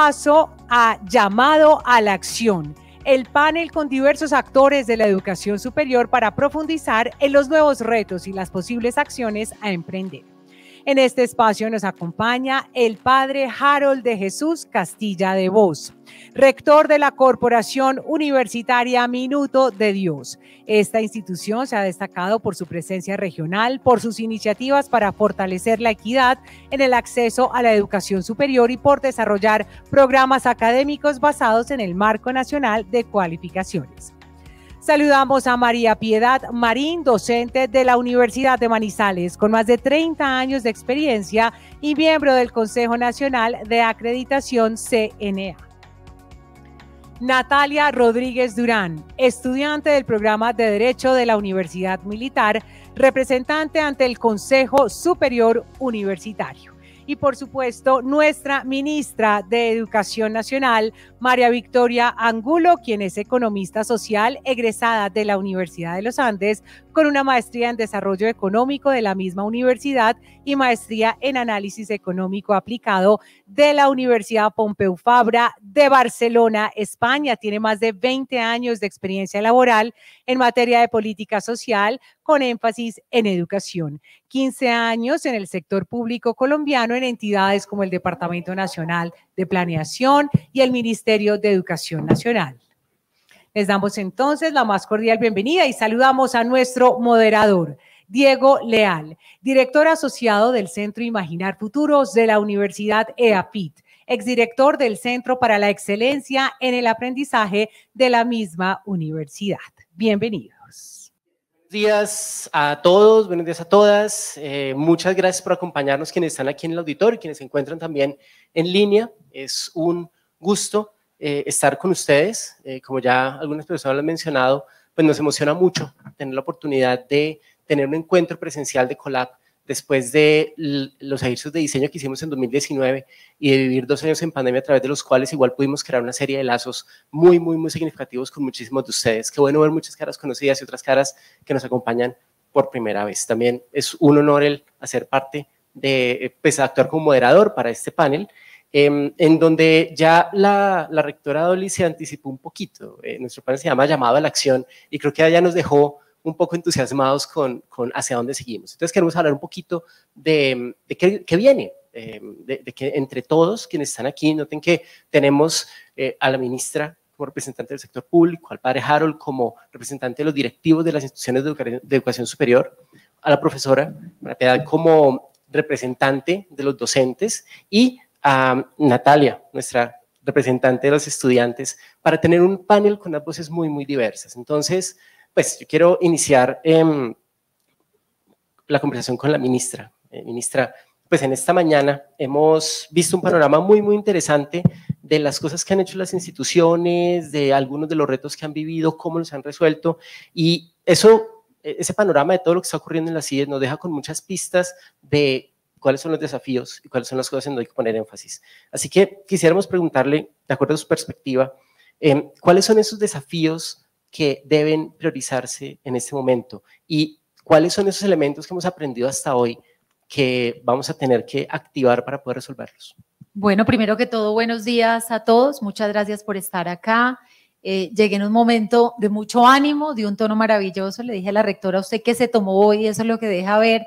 paso a llamado a la acción, el panel con diversos actores de la educación superior para profundizar en los nuevos retos y las posibles acciones a emprender. En este espacio nos acompaña el padre Harold de Jesús Castilla de Voz, rector de la Corporación Universitaria Minuto de Dios. Esta institución se ha destacado por su presencia regional, por sus iniciativas para fortalecer la equidad en el acceso a la educación superior y por desarrollar programas académicos basados en el marco nacional de cualificaciones. Saludamos a María Piedad Marín, docente de la Universidad de Manizales, con más de 30 años de experiencia y miembro del Consejo Nacional de Acreditación CNA. Natalia Rodríguez Durán, estudiante del programa de Derecho de la Universidad Militar, representante ante el Consejo Superior Universitario y por supuesto nuestra ministra de Educación Nacional, María Victoria Angulo, quien es economista social egresada de la Universidad de los Andes con una maestría en desarrollo económico de la misma universidad y maestría en análisis económico aplicado de la Universidad Pompeu Fabra de Barcelona, España. Tiene más de 20 años de experiencia laboral en materia de política social con énfasis en educación. 15 años en el sector público colombiano en entidades como el Departamento Nacional de Planeación y el Ministerio de Educación Nacional. Les damos entonces la más cordial bienvenida y saludamos a nuestro moderador, Diego Leal, director asociado del Centro Imaginar Futuros de la Universidad EAPIT, exdirector del Centro para la Excelencia en el Aprendizaje de la misma universidad. Bienvenidos. Buenos días a todos, buenos días a todas. Eh, muchas gracias por acompañarnos quienes están aquí en el auditorio y quienes se encuentran también en línea. Es un gusto eh, estar con ustedes. Eh, como ya algunas personas lo han mencionado, pues nos emociona mucho tener la oportunidad de tener un encuentro presencial de Colab después de los ejercicios de diseño que hicimos en 2019 y de vivir dos años en pandemia a través de los cuales igual pudimos crear una serie de lazos muy, muy, muy significativos con muchísimos de ustedes. Qué bueno ver muchas caras conocidas y otras caras que nos acompañan por primera vez. También es un honor el hacer parte de, pues, actuar como moderador para este panel. Em, en donde ya la, rectora Dolly se anticipó un poquito. Eh, nuestro panel se llama Llamado a la Acción y creo que ya nos dejó un poco entusiasmados con, con hacia dónde seguimos. Entonces queremos hablar un poquito de, de qué, viene, em, de, que entre todos quienes están aquí, noten que tenemos eh, a la ministra como representante del sector público, al padre Harold como representante de los directivos de las instituciones de, educación superior, a la profesora como representante de los docentes y a Natalia, nuestra representante de los estudiantes, para tener un panel con las voces muy, muy diversas. Entonces, pues yo quiero iniciar em, la conversación con la ministra. Eh, ministra, pues en esta mañana hemos visto un panorama muy, muy interesante de las cosas que han hecho las instituciones, de algunos de los retos que han vivido, cómo los han resuelto. Y eso, e-, ese panorama de todo lo que está ocurriendo en la CIDES e nos deja con muchas pistas de cuáles son los desafíos y cuáles son las cosas en las que hay que poner énfasis. Así que quisiéramos preguntarle, de acuerdo a su perspectiva, em, ¿cuáles son esos desafíos que deben priorizarse en este momento y cuáles son esos elementos que hemos aprendido hasta hoy que vamos a tener que activar para poder resolverlos. Bueno, primero que todo, buenos días a todos. Muchas gracias por estar acá. Eh, llegué en un momento de mucho ánimo, de un tono maravilloso. Le dije a la rectora, usted que se tomó hoy, eso es lo que deja ver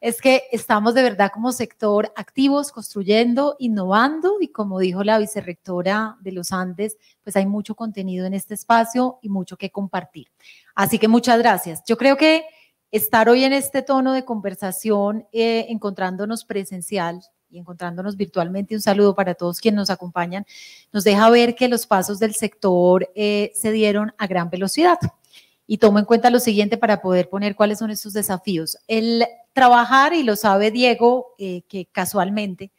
es que estamos de verdad como sector activos, construyendo, innovando y como dijo la vicerrectora de los Andes, pues hay mucho contenido en este espacio y mucho que compartir. Así que muchas gracias. Yo creo que estar hoy en este tono de conversación, eh, encontrándonos presencial y encontrándonos virtualmente, un saludo para todos quienes nos acompañan, nos deja ver que los pasos del sector eh, se dieron a gran velocidad. Y tomo en cuenta lo siguiente para poder poner cuáles son estos desafíos. El trabajar y lo sabe Diego, eh, que casualmente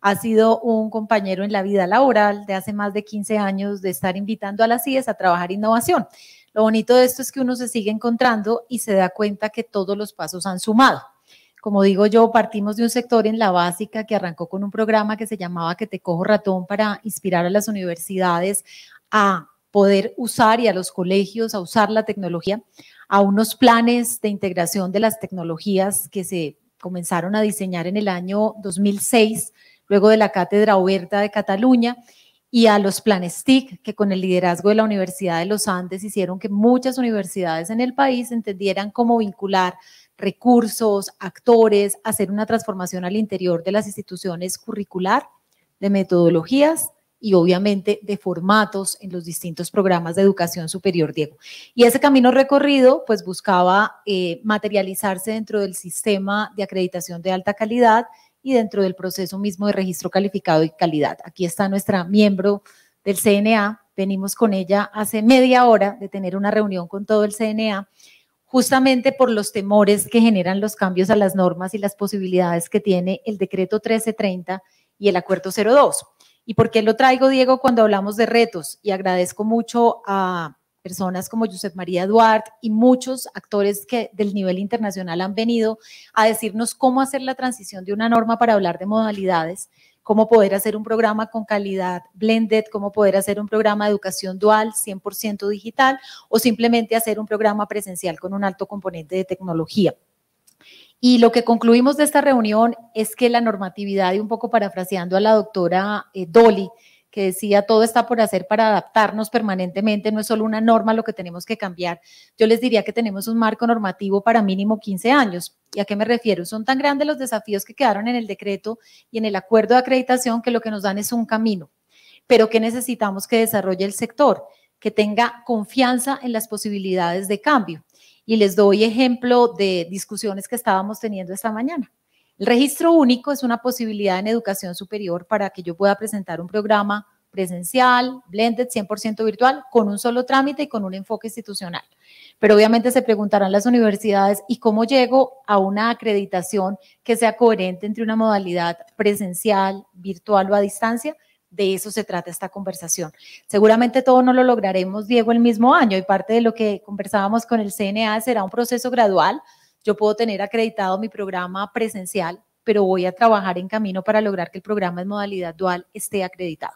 ha sido un compañero en la vida laboral de hace más de 15 años de estar invitando a las IES a trabajar innovación. Lo bonito de esto es que uno se sigue encontrando y se da cuenta que todos los pasos han sumado. Como digo yo, partimos de un sector en la básica que arrancó con un programa que se llamaba Que te cojo ratón para inspirar a las universidades a poder usar y a los colegios a usar la tecnología, a unos planes de integración de las tecnologías que se comenzaron a diseñar en el año 2006, luego de la Cátedra Oberta de Cataluña, y a los planes TIC, que con el liderazgo de la Universidad de los Andes hicieron que muchas universidades en el país entendieran cómo vincular recursos, actores, hacer una transformación al interior de las instituciones curricular, de metodologías, y obviamente de formatos en los distintos programas de educación superior, Diego. Y ese camino recorrido, pues buscaba eh, materializarse dentro del sistema de acreditación de alta calidad y dentro del proceso mismo de registro calificado y calidad. Aquí está nuestra miembro del CNA, venimos con ella hace media hora de tener una reunión con todo el CNA, justamente por los temores que generan los cambios a las normas y las posibilidades que tiene el decreto 1330 y el acuerdo 02. ¿Y por qué lo traigo, Diego, cuando hablamos de retos? Y agradezco mucho a personas como Josep María Duarte y muchos actores que del nivel internacional han venido a decirnos cómo hacer la transición de una norma para hablar de modalidades, cómo poder hacer un programa con calidad blended, cómo poder hacer un programa de educación dual 100% digital o simplemente hacer un programa presencial con un alto componente de tecnología. Y lo que concluimos de esta reunión es que la normatividad, y un poco parafraseando a la doctora eh, Dolly, que decía todo está por hacer para adaptarnos permanentemente, no es solo una norma lo que tenemos que cambiar. Yo les diría que tenemos un marco normativo para mínimo 15 años. ¿Y a qué me refiero? Son tan grandes los desafíos que quedaron en el decreto y en el acuerdo de acreditación que lo que nos dan es un camino. Pero que necesitamos que desarrolle el sector? Que tenga confianza en las posibilidades de cambio y les doy ejemplo de discusiones que estábamos teniendo esta mañana. El registro único es una posibilidad en educación superior para que yo pueda presentar un programa presencial, blended, 100% virtual, con un solo trámite y con un enfoque institucional. Pero obviamente se preguntarán las universidades, ¿y cómo llego a una acreditación que sea coherente entre una modalidad presencial, virtual o a distancia? de eso se trata esta conversación. Seguramente todo no lo lograremos, Diego, el mismo año y parte de lo que conversábamos con el CNA será un proceso gradual. Yo puedo tener acreditado mi programa presencial, pero voy a trabajar en camino para lograr que el programa en modalidad dual esté acreditado.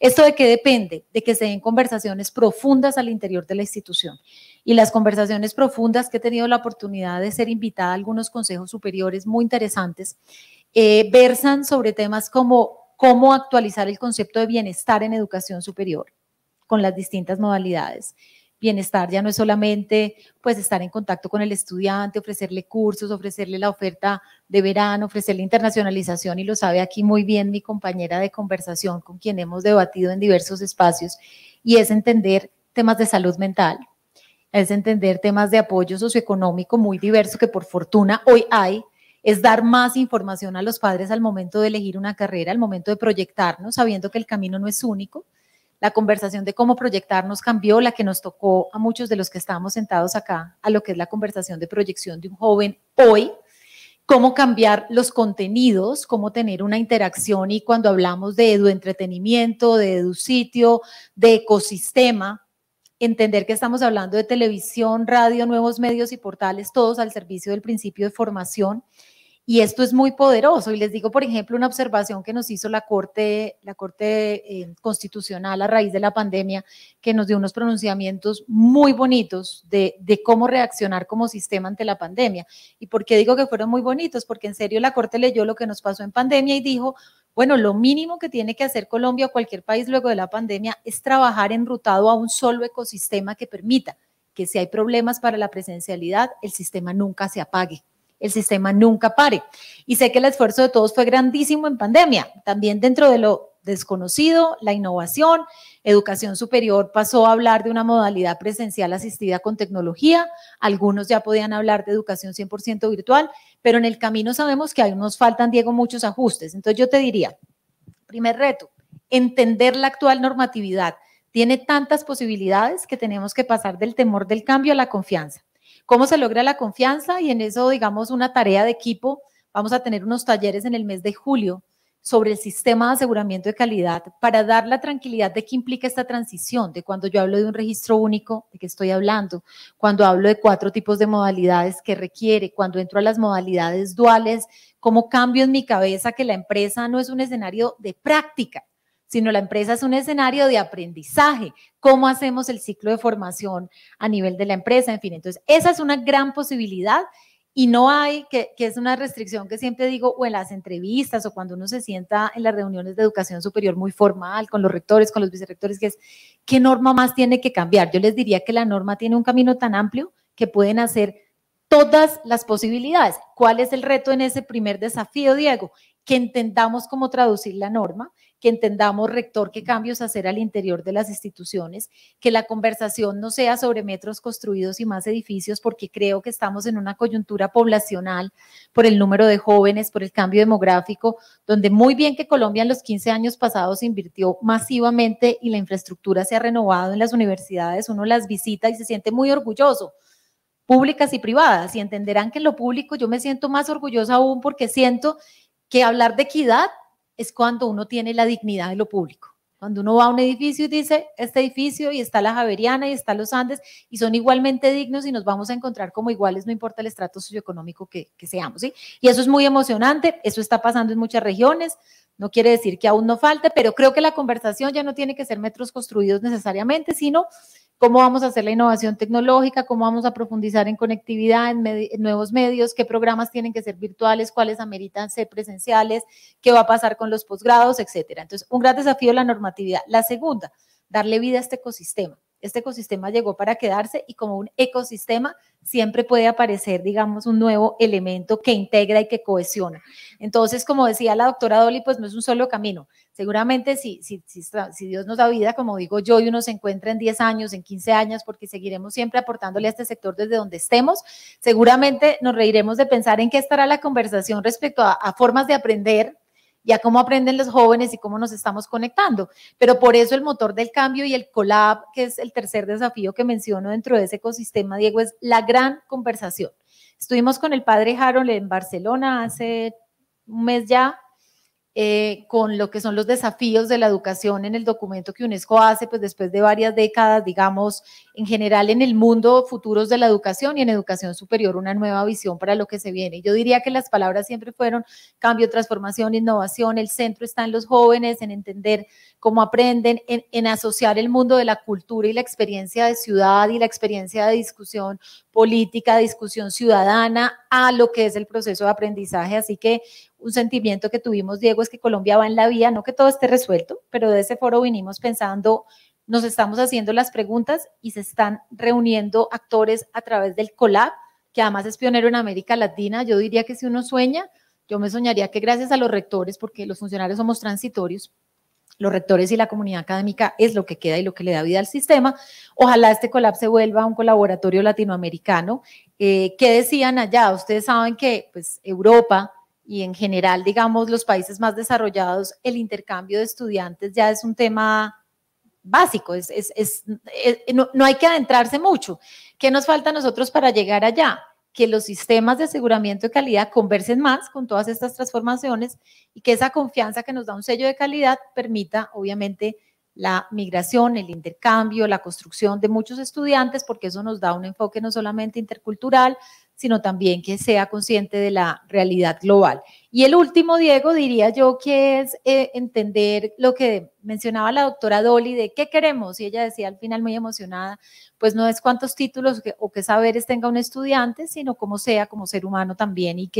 ¿Esto de que depende? De que se den conversaciones profundas al interior de la institución. Y las conversaciones profundas que he tenido la oportunidad de ser invitada a algunos consejos superiores muy interesantes, eh, versan sobre temas como cómo actualizar el concepto de bienestar en educación superior con las distintas modalidades. Bienestar ya no es solamente pues estar en contacto con el estudiante, ofrecerle cursos, ofrecerle la oferta de verano, ofrecerle internacionalización y lo sabe aquí muy bien mi compañera de conversación con quien hemos debatido en diversos espacios y es entender temas de salud mental, es entender temas de apoyo socioeconómico muy diverso que por fortuna hoy hay, es dar más información a los padres al momento de elegir una carrera, al momento de proyectarnos, sabiendo que el camino no es único. La conversación de cómo proyectarnos cambió, la que nos tocó a muchos de los que estábamos sentados acá, a lo que es la conversación de proyección de un joven hoy, cómo cambiar los contenidos, cómo tener una interacción y cuando hablamos de eduentretenimiento, de edu sitio, de ecosistema, entender que estamos hablando de televisión, radio, nuevos medios y portales, todos al servicio del principio de formación y esto es muy poderoso. Y les digo, por ejemplo, una observación que nos hizo la Corte, la Corte eh, Constitucional a raíz de la pandemia, que nos dio unos pronunciamientos muy bonitos de, de, cómo reaccionar como sistema ante la pandemia. ¿Y por qué digo que fueron muy bonitos? Porque en serio la Corte leyó lo que nos pasó en pandemia y dijo, bueno, lo mínimo que tiene que hacer Colombia o cualquier país luego de la pandemia es trabajar enrutado a un solo ecosistema que permita que si hay problemas para la presencialidad, el sistema nunca se apague el sistema nunca pare. Y sé que el esfuerzo de todos fue grandísimo en pandemia, también dentro de lo desconocido, la innovación, educación superior pasó a hablar de una modalidad presencial asistida con tecnología, algunos ya podían hablar de educación 100% virtual, pero en el camino sabemos que aún nos faltan, Diego, muchos ajustes. Entonces yo te diría, primer reto, entender la actual normatividad. Tiene tantas posibilidades que tenemos que pasar del temor del cambio a la confianza. ¿Cómo se logra la confianza? Y en eso, digamos, una tarea de equipo. Vamos a tener unos talleres en el mes de julio sobre el sistema de aseguramiento de calidad para dar la tranquilidad de qué implica esta transición, de cuando yo hablo de un registro único, de qué estoy hablando, cuando hablo de cuatro tipos de modalidades que requiere, cuando entro a las modalidades duales, cómo cambio en mi cabeza que la empresa no es un escenario de práctica, sino la empresa es un escenario de aprendizaje, cómo hacemos el ciclo de formación a nivel de la empresa, en fin. Entonces, esa es una gran posibilidad y no hay, que, es una restricción que siempre digo, o en las entrevistas o cuando uno se sienta en las reuniones de educación superior muy formal, con los rectores, con los vicerrectores, que es, ¿qué norma más tiene que cambiar? Yo les diría que la norma tiene un camino tan amplio que pueden hacer todas las posibilidades. ¿Cuál es el reto en ese primer desafío, Diego? que entendamos cómo traducir la norma, que entendamos, rector, qué cambios hacer al interior de las instituciones, que la conversación no sea sobre metros construidos y más edificios, porque creo que estamos en una coyuntura poblacional por el número de jóvenes, por el cambio demográfico, donde muy bien que Colombia en los 15 años pasados invirtió masivamente y la infraestructura se ha renovado en las universidades, uno las visita y se siente muy orgulloso públicas y privadas y entenderán que en lo público yo me siento más orgullosa aún porque siento que hablar de equidad es cuando uno tiene la dignidad de lo público. Cuando uno va a un edificio y dice, este edificio y está la Javeriana y está los Andes y son igualmente dignos y nos vamos a encontrar como iguales, no importa el estrato socioeconómico que, seamos. ¿sí? Y eso es muy emocionante, eso está pasando en muchas regiones, no quiere decir que aún no falte, pero creo que la conversación ya no tiene que ser metros construidos necesariamente, sino cómo vamos a hacer la innovación tecnológica, cómo vamos a profundizar en conectividad, en, nuevos medios, qué programas tienen que ser virtuales, cuáles ameritan ser presenciales, qué va a pasar con los posgrados, etcétera. Entonces, un gran desafío la normativa la segunda, darle vida a este ecosistema. Este ecosistema llegó para quedarse y como un ecosistema siempre puede aparecer, digamos, un nuevo elemento que integra y que cohesiona. Entonces, como decía la doctora Dolly, pues no es un solo camino. Seguramente si, si, si, Dios nos da vida, como digo yo, y uno se encuentra en 10 años, en 15 años, porque seguiremos siempre aportándole a este sector desde donde estemos, seguramente nos reiremos de pensar en qué estará la conversación respecto a formas de aprender y cómo aprenden los jóvenes y cómo nos estamos conectando. Pero por eso el motor del cambio y el collab, que es el tercer desafío que menciono dentro de ese ecosistema, Diego, es la gran conversación. Estuvimos con el padre Harold en Barcelona hace un mes ya, eh, con lo que son los desafíos de la educación en el documento que UNESCO hace, pues después de varias décadas, digamos, en general en el mundo, futuros de la educación y en educación superior, una nueva visión para lo que se viene. Yo diría que las palabras siempre fueron cambio, transformación, innovación, el centro está en los jóvenes, en entender cómo aprenden en, asociar el mundo de la cultura y la experiencia de ciudad y la experiencia de discusión política, discusión ciudadana a lo que es el proceso de aprendizaje. Así que un sentimiento que tuvimos, Diego, es que Colombia va en la vía, no que todo esté resuelto, pero de ese foro vinimos pensando nos estamos haciendo las preguntas y se están reuniendo actores a través del COLAB, que además es pionero en América Latina. Yo diría que si uno sueña, yo me soñaría que gracias a los rectores, porque los funcionarios somos transitorios, los rectores y la comunidad académica es lo que queda y lo que le da vida al sistema. Ojalá este colapso vuelva a un colaboratorio latinoamericano. Eh, ¿Qué decían allá? Ustedes saben que pues, Europa y en general, digamos, los países más desarrollados, el intercambio de estudiantes ya es un tema básico, es, eh, no, no hay que adentrarse mucho. ¿Qué nos falta a nosotros para llegar allá? que los sistemas de aseguramiento de calidad conversen más con todas estas transformaciones y que esa confianza que nos da un sello de calidad permita, obviamente, la migración, el intercambio, la construcción de muchos estudiantes, porque eso nos da un enfoque no solamente intercultural, sino también que sea consciente de la realidad global. Y el último, Diego, diría yo que es eh, entender lo que mencionaba la doctora Dolly de qué queremos. Y ella decía al final muy emocionada, pues no es cuántos títulos o qué saberes tenga un estudiante, sino cómo sea como ser humano también y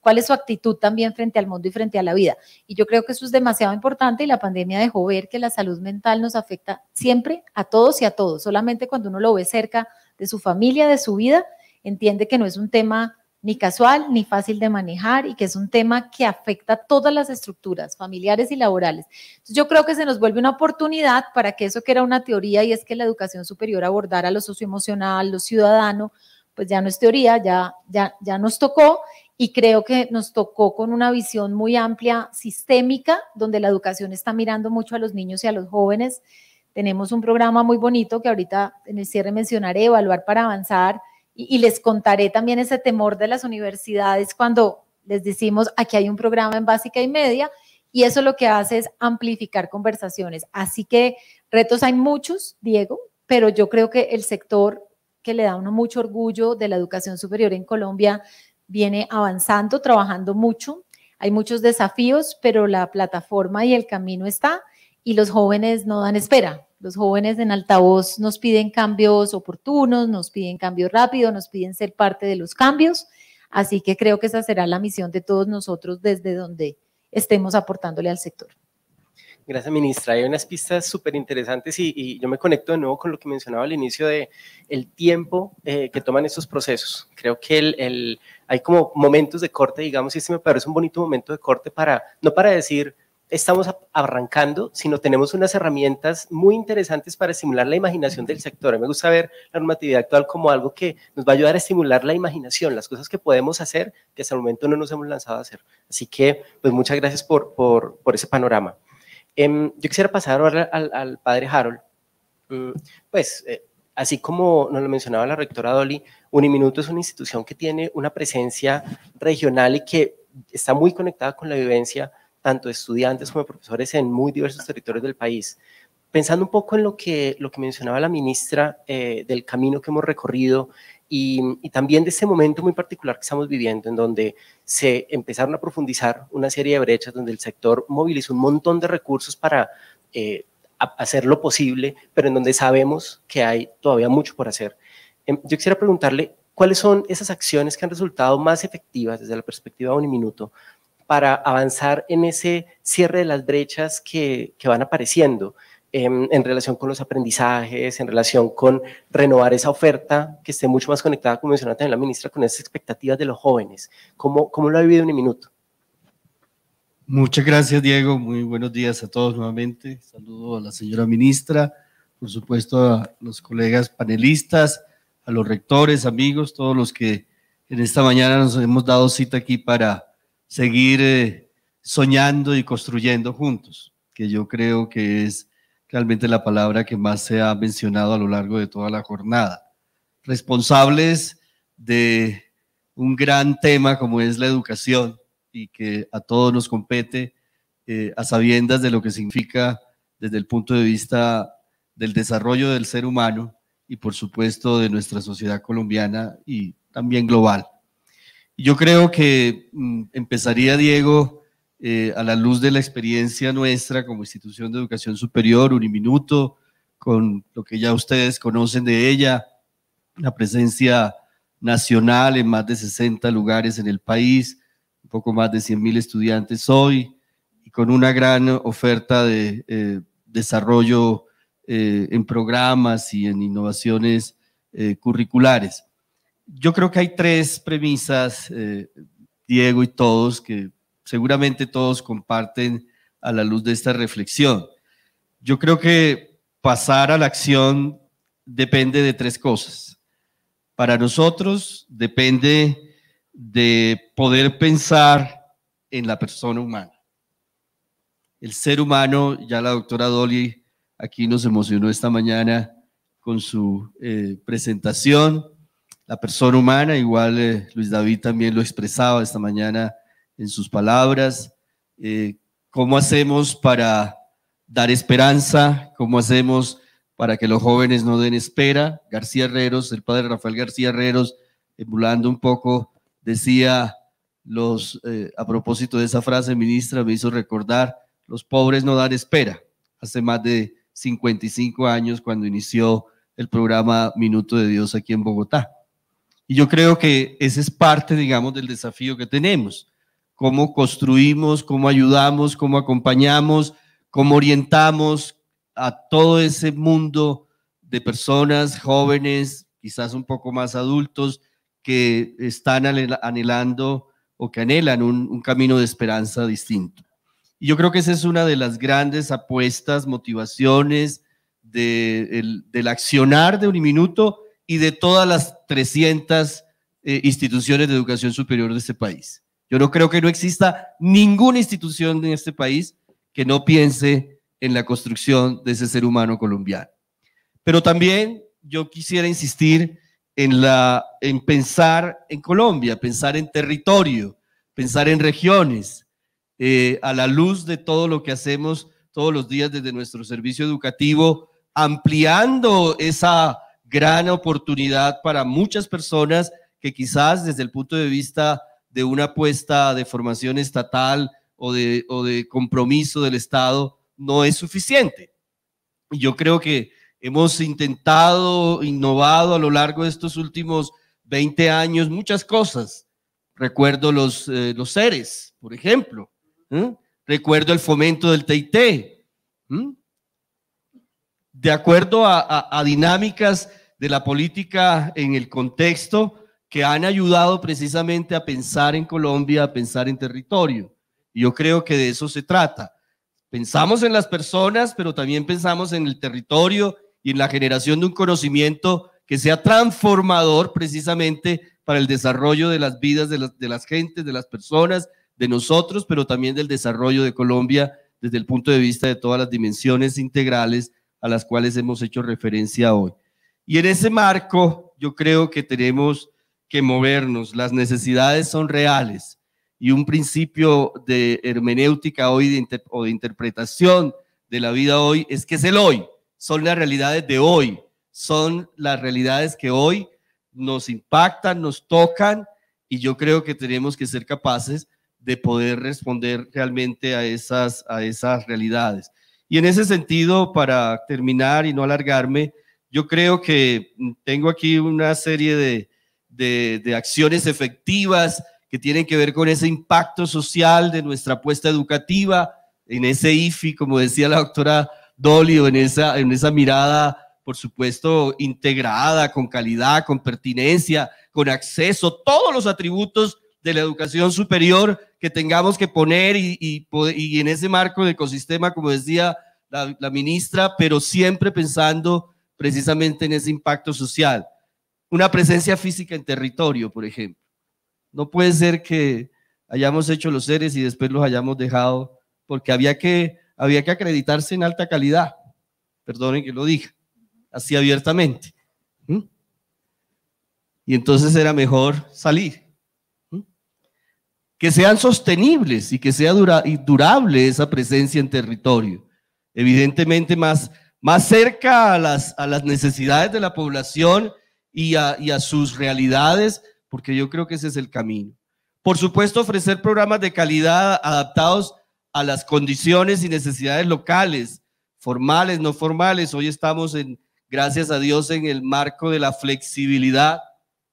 cuál es su actitud también frente al mundo y frente a la vida. Y yo creo que eso es demasiado importante y la pandemia dejó ver que la salud mental nos afecta siempre a todos y a todos. Solamente cuando uno lo ve cerca de su familia, de su vida, entiende que no es un tema ni casual ni fácil de manejar y que es un tema que afecta a todas las estructuras familiares y laborales. Entonces, yo creo que se nos vuelve una oportunidad para que eso que era una teoría y es que la educación superior abordara lo socioemocional, lo ciudadano, pues ya no es teoría, ya, ya, ya nos tocó y creo que nos tocó con una visión muy amplia, sistémica, donde la educación está mirando mucho a los niños y a los jóvenes. Tenemos un programa muy bonito que ahorita en el cierre mencionaré, Evaluar para Avanzar, y, les contaré también ese temor de las universidades cuando les decimos aquí hay un programa en básica y media y eso lo que hace es amplificar conversaciones. Así que retos hay muchos, Diego, pero yo creo que el sector que le da uno mucho orgullo de la educación superior en Colombia viene avanzando, trabajando mucho. Hay muchos desafíos, pero la plataforma y el camino está y los jóvenes no dan espera. Los jóvenes en altavoz nos piden cambios oportunos, nos piden cambio rápido, nos piden ser parte de los cambios. Así que creo que esa será la misión de todos nosotros desde donde estemos aportándole al sector. Gracias, ministra. Hay unas pistas súper interesantes y, yo me conecto de nuevo con lo que mencionaba al inicio de el tiempo eh, que toman estos procesos. Creo que el, hay como momentos de corte, digamos, y este me parece un bonito momento de corte para, no para decir estamos arrancando, sino tenemos unas herramientas muy interesantes para estimular la imaginación del sector. me gusta ver la normatividad actual como algo que nos va a ayudar a estimular la imaginación, las cosas que podemos hacer que hasta el momento no nos hemos lanzado a hacer. Así que, pues muchas gracias por, por, ese panorama. Em, yo quisiera pasar ahora al, padre Harold. Mm, pues, eh, así como nos lo mencionaba la rectora Dolly, Uniminuto es una institución que tiene una presencia regional y que está muy conectada con la vivencia tanto estudiantes como profesores en muy diversos territorios del país. Pensando un poco en lo que, lo que mencionaba la ministra eh, del camino que hemos recorrido y, también de ese momento muy particular que estamos viviendo, en donde se empezaron a profundizar una serie de brechas, donde el sector movilizó un montón de recursos para eh, hacer lo posible, pero en donde sabemos que hay todavía mucho por hacer. Em, yo quisiera preguntarle, ¿cuáles son esas acciones que han resultado más efectivas desde la perspectiva de un minuto para avanzar en ese cierre de las brechas que, van apareciendo en, em, en relación con los aprendizajes, en relación con renovar esa oferta que esté mucho más conectada, como mencionaba también la ministra, con esas expectativas de los jóvenes. ¿Cómo, cómo lo ha vivido en un minuto? Muchas gracias, Diego. Muy buenos días a todos nuevamente. Saludo a la señora ministra, por supuesto a los colegas panelistas, a los rectores, amigos, todos los que en esta mañana nos hemos dado cita aquí para seguir eh, soñando y construyendo juntos, que yo creo que es realmente la palabra que más se ha mencionado a lo largo de toda la jornada. Responsables de un gran tema como es la educación y que a todos nos compete eh, a sabiendas de lo que significa desde el punto de vista del desarrollo del ser humano y por supuesto de nuestra sociedad colombiana y también global. Yo creo que mm, empezaría, Diego, eh, a la luz de la experiencia nuestra como institución de educación superior, un minuto con lo que ya ustedes conocen de ella, la presencia nacional en más de 60 lugares en el país, un poco más de 100 mil estudiantes hoy, y con una gran oferta de eh, desarrollo eh, en programas y en innovaciones curriculares yo creo que hay tres premisas, eh, Diego y todos, que seguramente todos comparten a la luz de esta reflexión. Yo creo que pasar a la acción depende de tres cosas. Para nosotros depende de poder pensar en la persona humana. El ser humano, ya la doctora Dolly aquí nos emocionó esta mañana con su eh, presentación la persona humana, igual eh, Luis David también lo expresaba esta mañana en sus palabras. Eh, ¿Cómo hacemos para dar esperanza? ¿Cómo hacemos para que los jóvenes no den espera? García Herreros, el padre Rafael García Herreros, emulando un poco, decía los, eh, a propósito de esa frase, ministra, me hizo recordar, los pobres no dan espera. Hace más de 55 años cuando inició el programa Minuto de Dios aquí en Bogotá. Y yo creo que ese es parte, digamos, del desafío que tenemos. Cómo construimos, cómo ayudamos, cómo acompañamos, cómo orientamos a todo ese mundo de personas jóvenes, quizás un poco más adultos, que están anhelando o que anhelan un, camino de esperanza distinto. Y yo creo que esa es una de las grandes apuestas, motivaciones de, del accionar de un minuto y de todas las 300 eh, instituciones de educación superior de este país. Yo no creo que no exista ninguna institución en este país que no piense en la construcción de ese ser humano colombiano. Pero también yo quisiera insistir en, la, en pensar en Colombia, pensar en territorio, pensar en regiones, eh, a la luz de todo lo que hacemos todos los días desde nuestro servicio educativo, ampliando esa gran oportunidad para muchas personas que quizás desde el punto de vista de una apuesta de formación estatal o de, de compromiso del Estado no es suficiente. Yo creo que hemos intentado, innovado a lo largo de estos últimos 20 años muchas cosas. Recuerdo los, eh, los seres, por ejemplo. Recuerdo el fomento del TIT. De acuerdo a, a dinámicas de la política en el contexto que han ayudado precisamente a pensar en Colombia, a pensar en territorio. Y yo creo que de eso se trata. Pensamos en las personas, pero también pensamos en el territorio y en la generación de un conocimiento que sea transformador precisamente para el desarrollo de las vidas de las, de las gentes, de las personas, de nosotros, pero también del desarrollo de Colombia desde el punto de vista de todas las dimensiones integrales a las cuales hemos hecho referencia hoy. Y en ese marco yo creo que tenemos que movernos. Las necesidades son reales y un principio de hermenéutica hoy o de interpretación de la vida hoy es que es el hoy, son las realidades de hoy, son las realidades que hoy nos impactan, nos tocan y yo creo que tenemos que ser capaces de poder responder realmente a esas, a esas realidades. Y en ese sentido, para terminar y no alargarme, yo creo que tengo aquí una serie de, de, acciones efectivas que tienen que ver con ese impacto social de nuestra apuesta educativa, en ese IFI, como decía la doctora Dolio, en esa, en esa mirada, por supuesto, integrada, con calidad, con pertinencia, con acceso, todos los atributos de la educación superior que tengamos que poner y, y, en ese marco de ecosistema, como decía la, la ministra, pero siempre pensando precisamente en ese impacto social. Una presencia física en territorio, por ejemplo. No puede ser que hayamos hecho los seres y después los hayamos dejado, porque había que, había que acreditarse en alta calidad. Perdonen que lo diga, así abiertamente. Y entonces era mejor salir. Que sean sostenibles y que sea dura y durable esa presencia en territorio. Evidentemente más más cerca a las, a las necesidades de la población y a, sus realidades, porque yo creo que ese es el camino. Por supuesto, ofrecer programas de calidad adaptados a las condiciones y necesidades locales, formales, no formales. Hoy estamos, en, gracias a Dios, en el marco de la flexibilidad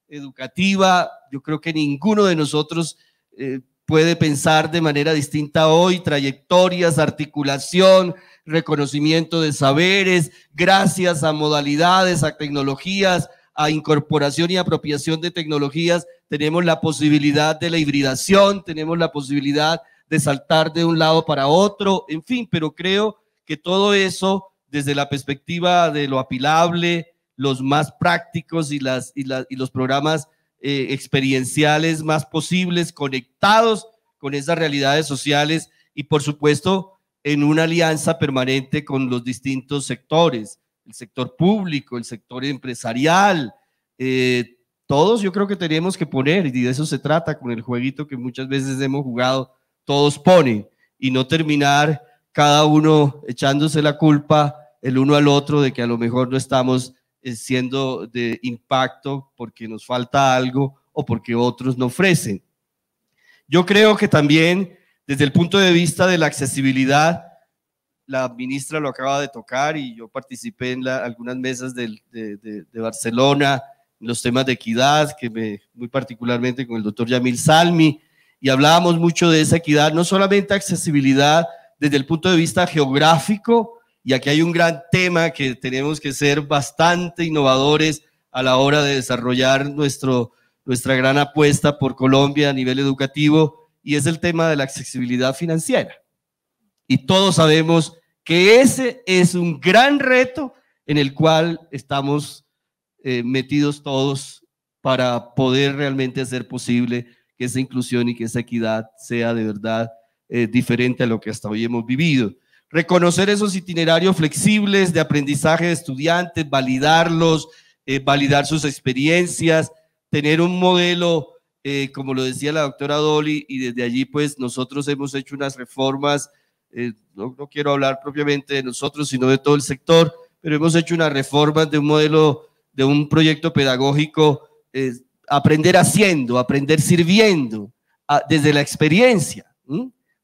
educativa. Yo creo que ninguno de nosotros eh, puede pensar de manera distinta hoy, trayectorias, articulación, reconocimiento de saberes, gracias a modalidades, a tecnologías, a incorporación y apropiación de tecnologías, tenemos la posibilidad de la hibridación, tenemos la posibilidad de saltar de un lado para otro, en fin, pero creo que todo eso, desde la perspectiva de lo apilable, los más prácticos y, las, y, y los programas eh, experienciales más posibles, conectados con esas realidades sociales y por supuesto en una alianza permanente con los distintos sectores, el sector público, el sector empresarial. Eh, todos yo creo que tenemos que poner, y de eso se trata con el jueguito que muchas veces hemos jugado, todos ponen, y no terminar cada uno echándose la culpa el uno al otro de que a lo mejor no estamos eh, siendo de impacto porque nos falta algo o porque otros no ofrecen. Yo creo que también desde el punto de vista de la accesibilidad, la ministra lo acaba de tocar y yo participé en algunas mesas de, de, Barcelona en los temas de equidad, que me, muy particularmente con el doctor Yamil Salmi, y hablábamos mucho de esa equidad, no solamente accesibilidad desde el punto de vista geográfico, y aquí hay un gran tema que tenemos que ser bastante innovadores a la hora de desarrollar nuestro, nuestra gran apuesta por Colombia a nivel educativo, y es el tema de la accesibilidad financiera. Y todos sabemos que ese es un gran reto en el cual estamos eh, metidos todos para poder realmente hacer posible que esa inclusión y que esa equidad sea de verdad eh, diferente a lo que hasta hoy hemos vivido reconocer esos itinerarios flexibles de aprendizaje de estudiantes, validarlos, eh, validar sus experiencias, tener un modelo, eh, como lo decía la doctora Dolly, y desde allí pues nosotros hemos hecho unas reformas, eh, no, quiero hablar propiamente de nosotros, sino de todo el sector, pero hemos hecho unas reformas de un modelo, de un proyecto pedagógico, aprender haciendo, aprender sirviendo, ah, desde la experiencia.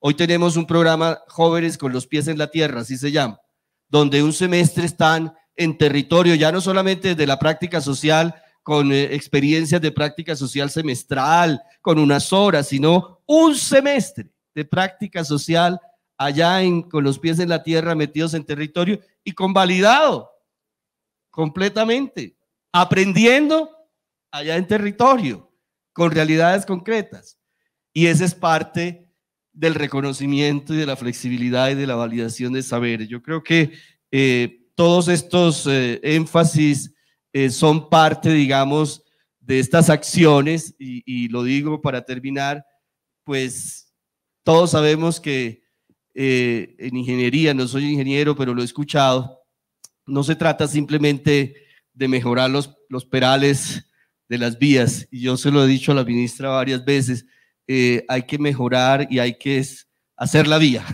Hoy tenemos un programa Jóvenes con los pies en la tierra, así se llama, donde un semestre están en territorio, ya no solamente de la práctica social, con eh, experiencias de práctica social semestral, con unas horas, sino un semestre de práctica social allá en, con los pies en la tierra, metidos en territorio y convalidado completamente, aprendiendo allá en territorio, con realidades concretas. Y esa es parte del reconocimiento y de la flexibilidad y de la validación de saberes. Yo creo que eh, todos estos eh, énfasis eh, son parte, digamos, de estas acciones y, lo digo para terminar, pues todos sabemos que en ingeniería, no soy ingeniero, pero lo he escuchado, no se trata simplemente de mejorar los, los perales de las vías, y yo se lo he dicho a la ministra varias veces, eh, hay que mejorar y hay que hacer la vía.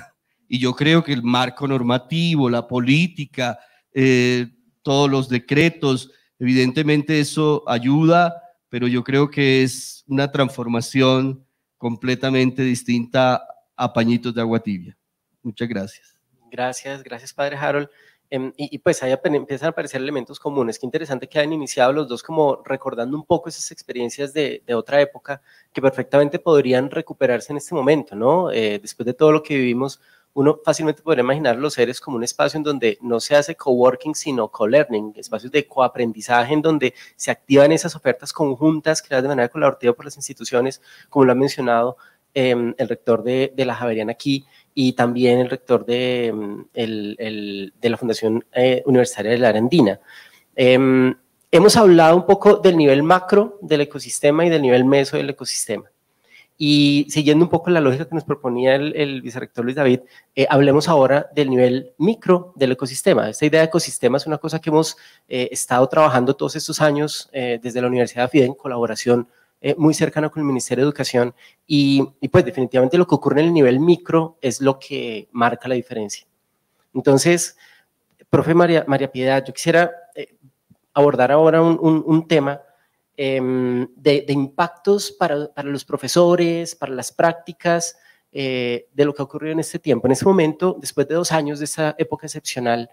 Y yo creo que el marco normativo, la política, eh, todos los decretos, evidentemente eso ayuda, pero yo creo que es una transformación completamente distinta a pañitos de agua tibia. Muchas gracias. Gracias, gracias Padre Harold. Em, y, pues ahí empiezan a aparecer elementos comunes. Qué interesante que hayan iniciado los dos como recordando un poco esas experiencias de, otra época que perfectamente podrían recuperarse en este momento, ¿no? Eh, después de todo lo que vivimos, uno fácilmente podría imaginar los seres como un espacio en donde no se hace coworking, sino co-learning, espacios de coaprendizaje en donde se activan esas ofertas conjuntas creadas de manera colaborativa por las instituciones, como lo ha mencionado em, el rector de, de la Javeriana aquí, y también el rector de, mm, la Fundación eh, Universitaria de la Arendina. Em, hemos hablado un poco del nivel macro del ecosistema y del nivel meso del ecosistema. Y siguiendo un poco la lógica que nos proponía el, el vicerrector Luis David, eh, hablemos ahora del nivel micro del ecosistema. Esta idea de ecosistema es una cosa que hemos eh, estado trabajando todos estos años desde la Universidad de FIDE en colaboración eh, muy cercana con el Ministerio de Educación y, pues definitivamente lo que ocurre en el nivel micro es lo que marca la diferencia. Entonces, profe María, María Piedad, yo quisiera eh, abordar ahora un, tema em, de, impactos para, para, los profesores, para las prácticas, eh, de lo que ha ocurrido en este tiempo. En este momento, después de dos años de esa época excepcional,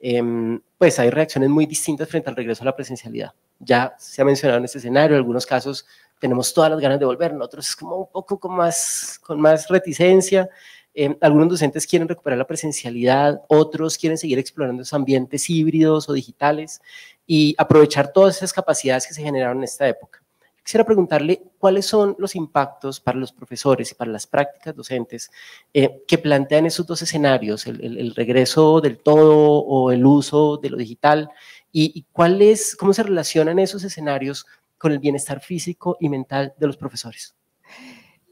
em, pues hay reacciones muy distintas frente al regreso a la presencialidad ya se ha mencionado en este escenario, en algunos casos tenemos todas las ganas de volver, en otros es como un poco con más, con más reticencia. Eh, algunos docentes quieren recuperar la presencialidad, otros quieren seguir explorando esos ambientes híbridos o digitales y aprovechar todas esas capacidades que se generaron en esta época. Quisiera preguntarle cuáles son los impactos para los profesores y para las prácticas docentes eh, que plantean esos dos escenarios, el regreso del todo o el uso de lo digital y, cuál es, cómo se relacionan esos escenarios con el bienestar físico y mental de los profesores.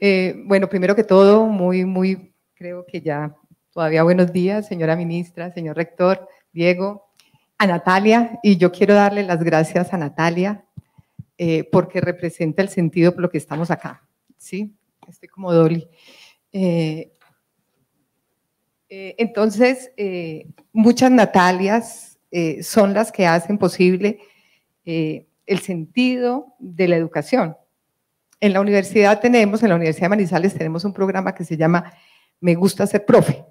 Eh, bueno, primero que todo, muy, muy, creo que ya todavía buenos días, señora ministra, señor rector, Diego, a Natalia, y yo quiero darle las gracias a Natalia eh, porque representa el sentido por lo que estamos acá, ¿sí? Estoy como Dolly. Eh, entonces, muchas Natalias eh, son las que hacen posible eh, el sentido de la educación. En la universidad tenemos, en la Universidad de Manizales tenemos un programa que se llama Me gusta ser profe.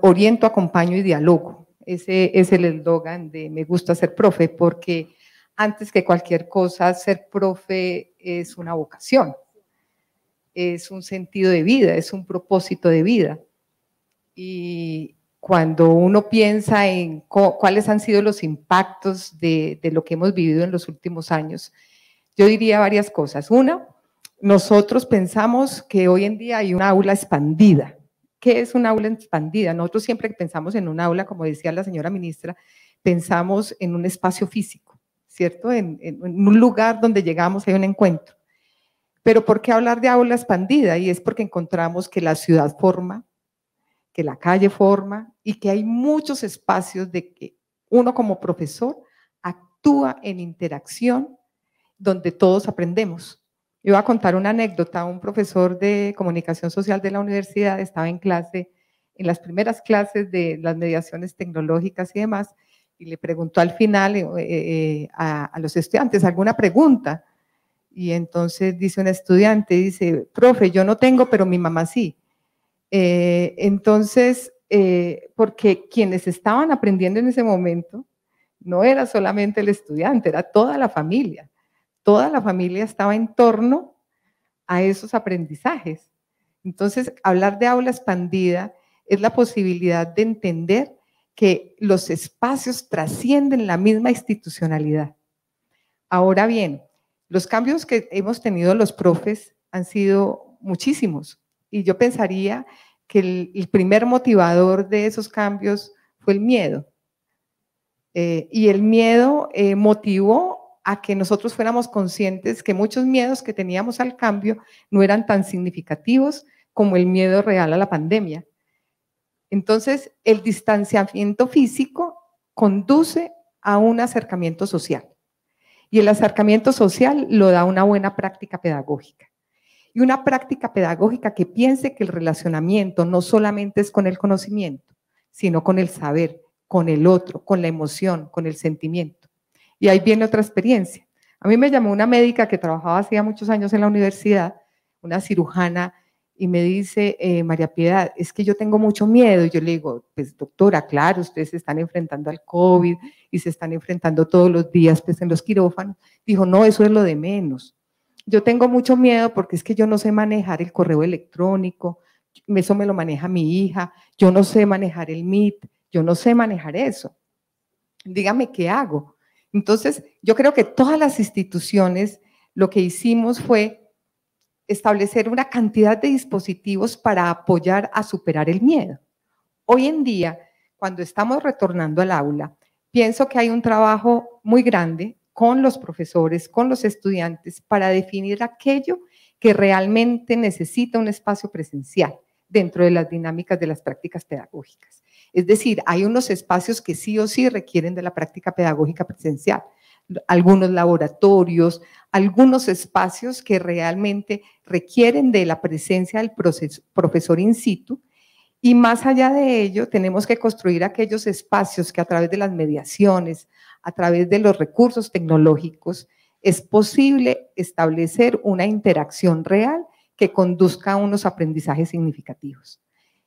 oriento, acompaño y dialogo. Ese es el eslogan de Me gusta ser profe porque antes que cualquier cosa, ser profe es una vocación, es un sentido de vida, es un propósito de vida. Y, cuando uno piensa en cuáles han sido los impactos de, lo que hemos vivido en los últimos años, yo diría varias cosas. Una, nosotros pensamos que hoy en día hay una aula expandida. ¿Qué es una aula expandida? Nosotros siempre pensamos en una aula, como decía la señora ministra, pensamos en un espacio físico, ¿cierto? En, un lugar donde llegamos hay un encuentro. Pero ¿por qué hablar de aula expandida? Y es porque encontramos que la ciudad forma, que la calle forma y que hay muchos espacios de que uno como profesor actúa en interacción donde todos aprendemos. Yo voy a contar una anécdota. Un profesor de comunicación social de la universidad estaba en clase, en las primeras clases de las mediaciones tecnológicas y demás, y le preguntó al final eh, eh, eh, a, a, los estudiantes alguna pregunta. Y entonces dice un estudiante, dice, profe, yo no tengo, pero mi mamá sí. Eh, entonces, eh, porque quienes estaban aprendiendo en ese momento no era solamente el estudiante, era toda la familia. Toda la familia estaba en torno a esos aprendizajes. Entonces, hablar de aula expandida es la posibilidad de entender que los espacios trascienden la misma institucionalidad. Ahora bien, los cambios que hemos tenido los profes han sido muchísimos y yo pensaría que el, primer motivador de esos cambios fue el miedo. Eh, y el miedo eh, motivó a que nosotros fuéramos conscientes que muchos miedos que teníamos al cambio no eran tan significativos como el miedo real a la pandemia. Entonces, el distanciamiento físico conduce a un acercamiento social. Y el acercamiento social lo da una buena práctica pedagógica y una práctica pedagógica que piense que el relacionamiento no solamente es con el conocimiento, sino con el saber, con el otro, con la emoción, con el sentimiento. Y ahí viene otra experiencia. A mí me llamó una médica que trabajaba hacía muchos años en la universidad, una cirujana, y me dice, eh, María Piedad, es que yo tengo mucho miedo. Y yo le digo, pues doctora, claro, ustedes se están enfrentando al COVID y se están enfrentando todos los días pues, en los quirófanos. Dijo, no, eso es lo de menos yo tengo mucho miedo porque es que yo no sé manejar el correo electrónico, eso me lo maneja mi hija, yo no sé manejar el Meet, yo no sé manejar eso. Dígame qué hago. Entonces, yo creo que todas las instituciones lo que hicimos fue establecer una cantidad de dispositivos para apoyar a superar el miedo. Hoy en día, cuando estamos retornando al aula, pienso que hay un trabajo muy grande con los profesores, con los estudiantes, para definir aquello que realmente necesita un espacio presencial dentro de las dinámicas de las prácticas pedagógicas. Es decir, hay unos espacios que sí o sí requieren de la práctica pedagógica presencial, algunos laboratorios, algunos espacios que realmente requieren de la presencia del profesor in situ, y más allá de ello, tenemos que construir aquellos espacios que a través de las mediaciones, a través de los recursos tecnológicos, es posible establecer una interacción real que conduzca a unos aprendizajes significativos.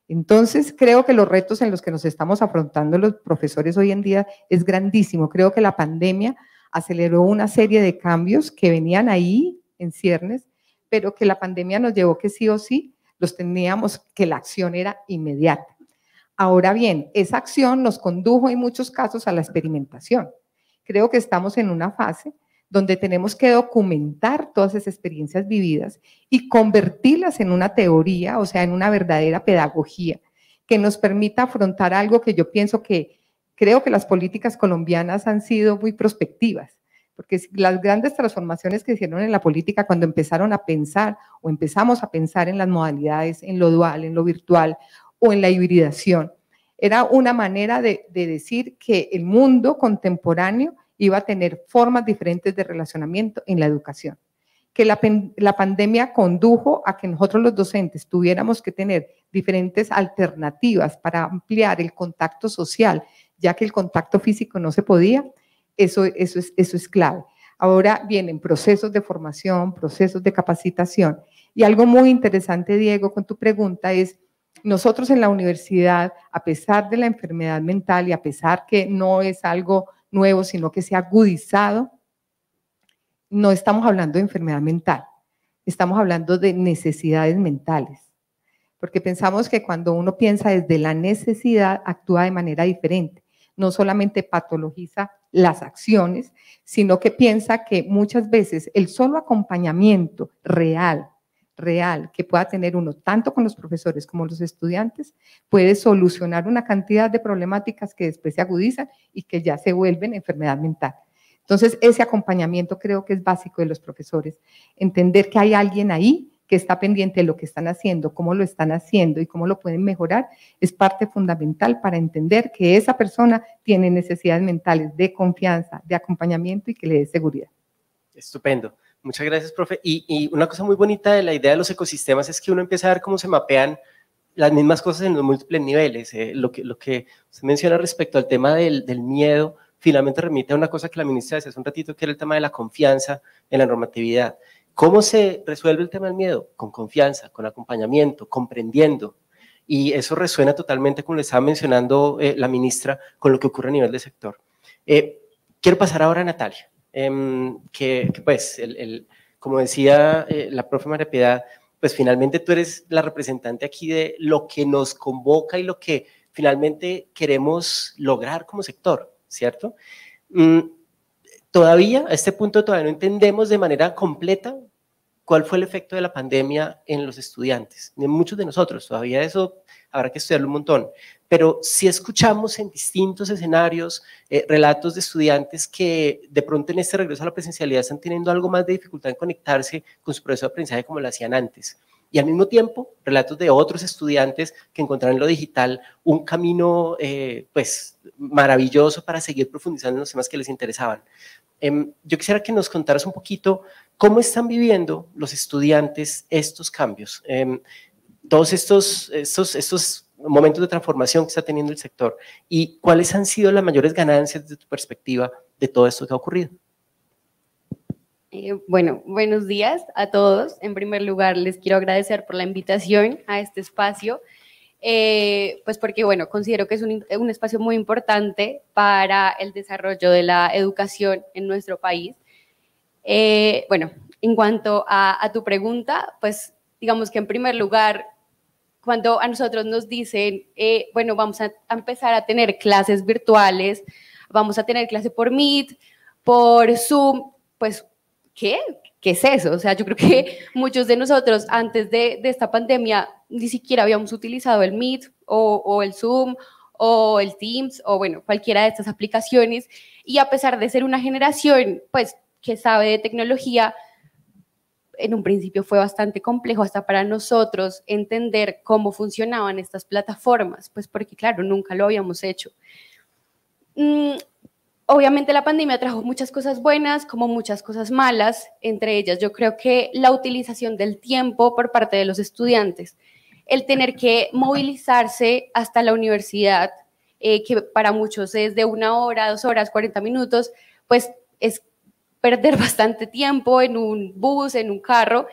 Entonces, creo que los retos en los que nos estamos afrontando los profesores hoy en día es grandísimo. Creo que la pandemia aceleró una serie de cambios que venían ahí en ciernes, pero que la pandemia nos llevó que sí o sí los teníamos, que la acción era inmediata. Ahora bien, esa acción nos condujo en muchos casos a la experimentación creo que estamos en una fase donde tenemos que documentar todas esas experiencias vividas y convertirlas en una teoría, o sea, en una verdadera pedagogía que nos permita afrontar algo que yo pienso que creo que las políticas colombianas han sido muy prospectivas, porque las grandes transformaciones que hicieron en la política cuando empezaron a pensar o empezamos a pensar en las modalidades, en lo dual, en lo virtual o en la hibridación, era una manera de, decir que el mundo contemporáneo iba a tener formas diferentes de relacionamiento en la educación que la, pandemia condujo a que nosotros los docentes tuviéramos que tener diferentes alternativas para ampliar el contacto social, ya que el contacto físico no se podía, eso, eso, es, eso es clave. Ahora vienen procesos de formación, procesos de capacitación. Y algo muy interesante, Diego, con tu pregunta es nosotros en la universidad, a pesar de la enfermedad mental y a pesar que no es algo nuevo, sino que se ha agudizado, no estamos hablando de enfermedad mental, estamos hablando de necesidades mentales. Porque pensamos que cuando uno piensa desde la necesidad, actúa de manera diferente. No solamente patologiza las acciones, sino que piensa que muchas veces el solo acompañamiento real real que pueda tener uno, tanto con los profesores como los estudiantes, puede solucionar una cantidad de problemáticas que después se agudizan y que ya se vuelven enfermedad mental. Entonces, ese acompañamiento creo que es básico de los profesores, entender que hay alguien ahí que está pendiente de lo que están haciendo, cómo lo están haciendo y cómo lo pueden mejorar, es parte fundamental para entender que esa persona tiene necesidades mentales de confianza, de acompañamiento y que le dé seguridad. Estupendo. Muchas gracias, profe. Y, una cosa muy bonita de la idea de los ecosistemas es que uno empieza a ver cómo se mapean las mismas cosas en los múltiples niveles. Eh, lo, que, lo que usted menciona respecto al tema del, miedo, finalmente remite a una cosa que la ministra decía hace un ratito, que era el tema de la confianza en la normatividad. ¿Cómo se resuelve el tema del miedo? Con confianza, con acompañamiento, comprendiendo. Y eso resuena totalmente, como que estaba mencionando eh, la ministra, con lo que ocurre a nivel de sector. Eh, quiero pasar ahora a Natalia. Em, que, pues, como decía eh, la profe María Piedad, pues finalmente tú eres la representante aquí de lo que nos convoca y lo que finalmente queremos lograr como sector, ¿cierto? Mm, todavía, a este punto todavía no entendemos de manera completa cuál fue el efecto de la pandemia en los estudiantes, en muchos de nosotros, todavía eso habrá que estudiarlo un montón, pero si escuchamos en distintos escenarios eh, relatos de estudiantes que de pronto en este regreso a la presencialidad están teniendo algo más de dificultad en conectarse con su proceso de aprendizaje como lo hacían antes. Y al mismo tiempo, relatos de otros estudiantes que encontraron en lo digital un camino eh, pues, maravilloso para seguir profundizando en los temas que les interesaban. Em, yo quisiera que nos contaras un poquito ¿Cómo están viviendo los estudiantes estos cambios? Em, todos estos, estos, momentos de transformación que está teniendo el sector y cuáles han sido las mayores ganancias de tu perspectiva de todo esto que ha ocurrido. Eh, bueno, buenos días a todos. En primer lugar, les quiero agradecer por la invitación a este espacio. Eh, pues porque, bueno, considero que es un, espacio muy importante para el desarrollo de la educación en nuestro país. Eh, bueno, en cuanto a, tu pregunta, pues digamos que en primer lugar, cuando a nosotros nos dicen, eh, bueno, vamos a, empezar a tener clases virtuales, vamos a tener clase por Meet, por Zoom, pues, ¿qué? ¿Qué es eso? O sea, yo creo que muchos de nosotros antes de, esta pandemia ni siquiera habíamos utilizado el Meet o, o el Zoom o el Teams o bueno, cualquiera de estas aplicaciones. Y a pesar de ser una generación, pues que sabe de tecnología, en un principio fue bastante complejo hasta para nosotros entender cómo funcionaban estas plataformas, pues porque claro, nunca lo habíamos hecho. Mm, obviamente la pandemia trajo muchas cosas buenas como muchas cosas malas, entre ellas yo creo que la utilización del tiempo por parte de los estudiantes, el tener que movilizarse hasta la universidad, eh, que para muchos es de una hora, dos horas, 40 minutos, pues es perder bastante tiempo en un bus, en un carro.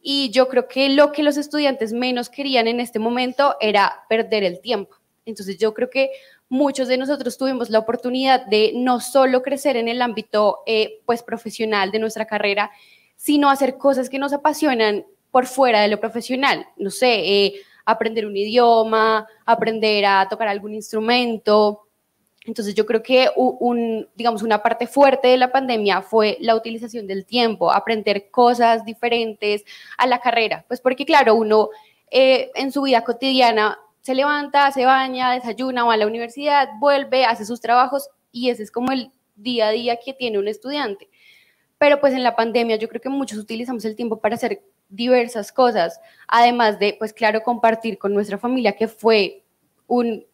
Y yo creo que lo que los estudiantes menos querían en este momento era perder el tiempo. Entonces yo creo que muchos de nosotros tuvimos la oportunidad de no solo crecer en el ámbito eh, pues profesional de nuestra carrera, sino hacer cosas que nos apasionan por fuera de lo profesional. No sé, eh, aprender un idioma, aprender a tocar algún instrumento, entonces yo creo que un, digamos, una parte fuerte de la pandemia fue la utilización del tiempo, aprender cosas diferentes a la carrera, pues porque claro, uno eh, en su vida cotidiana se levanta, se baña, desayuna, va a la universidad, vuelve, hace sus trabajos y ese es como el día a día que tiene un estudiante. Pero pues en la pandemia yo creo que muchos utilizamos el tiempo para hacer diversas cosas, además de, pues claro, compartir con nuestra familia, que fue un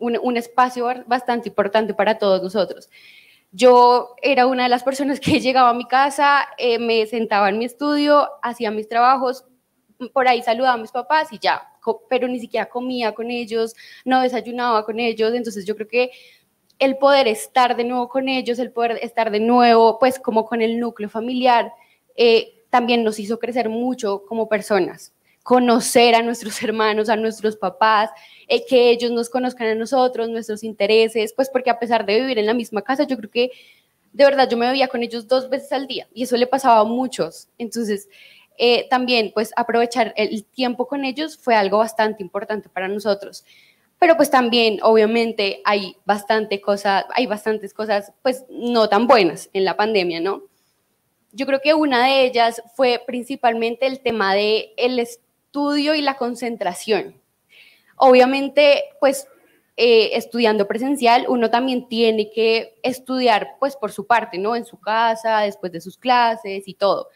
un, espacio bastante importante para todos nosotros. Yo era una de las personas que llegaba a mi casa, eh, me sentaba en mi estudio, hacía mis trabajos, por ahí saludaba a mis papás y ya, pero ni siquiera comía con ellos, no desayunaba con ellos, entonces yo creo que el poder estar de nuevo con ellos, el poder estar de nuevo, pues como con el núcleo familiar, eh, también nos hizo crecer mucho como personas conocer a nuestros hermanos, a nuestros papás, eh, que ellos nos conozcan a nosotros, nuestros intereses, pues porque a pesar de vivir en la misma casa, yo creo que de verdad yo me veía con ellos dos veces al día y eso le pasaba a muchos. Entonces, eh, también pues aprovechar el tiempo con ellos fue algo bastante importante para nosotros. Pero pues también, obviamente, hay bastante cosas hay bastantes cosas pues no tan buenas en la pandemia, ¿no? Yo creo que una de ellas fue principalmente el tema de el, estudio y la concentración. Obviamente, pues eh, estudiando presencial, uno también tiene que estudiar pues por su parte, ¿no? En su casa, después de sus clases y todo.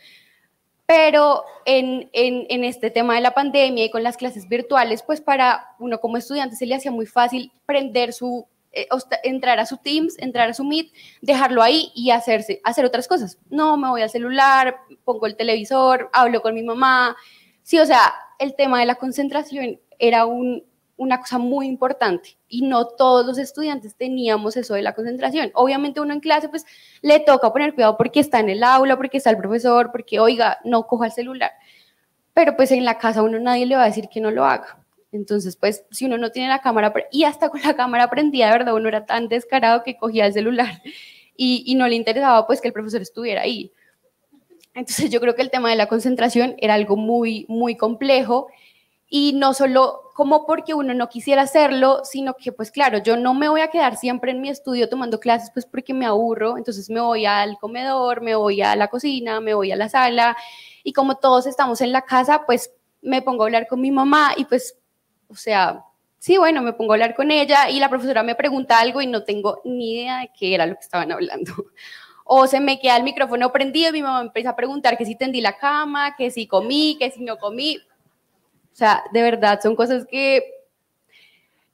Pero en, este tema de la pandemia y con las clases virtuales, pues para uno como estudiante se le hacía muy fácil prender su eh, entrar a su Teams, entrar a su Meet, dejarlo ahí y hacerse, hacer otras cosas. No, me voy al celular, pongo el televisor, hablo con mi mamá. Sí, o sea, el tema de la concentración era una cosa muy importante y no todos los estudiantes teníamos eso de la concentración. Obviamente uno en clase pues le toca poner cuidado porque está en el aula, porque está el profesor, porque oiga, no coja el celular. Pero pues en la casa uno nadie le va a decir que no lo haga. Entonces, pues, si uno no tiene la cámara, y hasta con la cámara prendida, de verdad, uno era tan descarado que cogía el celular y, y no le interesaba, pues, que el profesor estuviera ahí. Entonces yo creo que el tema de la concentración era algo muy, muy complejo y no solo como porque uno no quisiera hacerlo, sino que pues claro, yo no me voy a quedar siempre en mi estudio tomando clases pues porque me aburro, entonces me voy al comedor, me voy a la cocina, me voy a la sala y como todos estamos en la casa, pues me pongo a hablar con mi mamá y pues, o sea, sí, bueno, me pongo a hablar con ella y la profesora me pregunta algo y no tengo ni idea de qué era lo que estaban hablando o se me queda el micrófono prendido y mi mamá empieza a preguntar que si tendí la cama, que si comí, que si no comí. O sea, de verdad, son cosas que...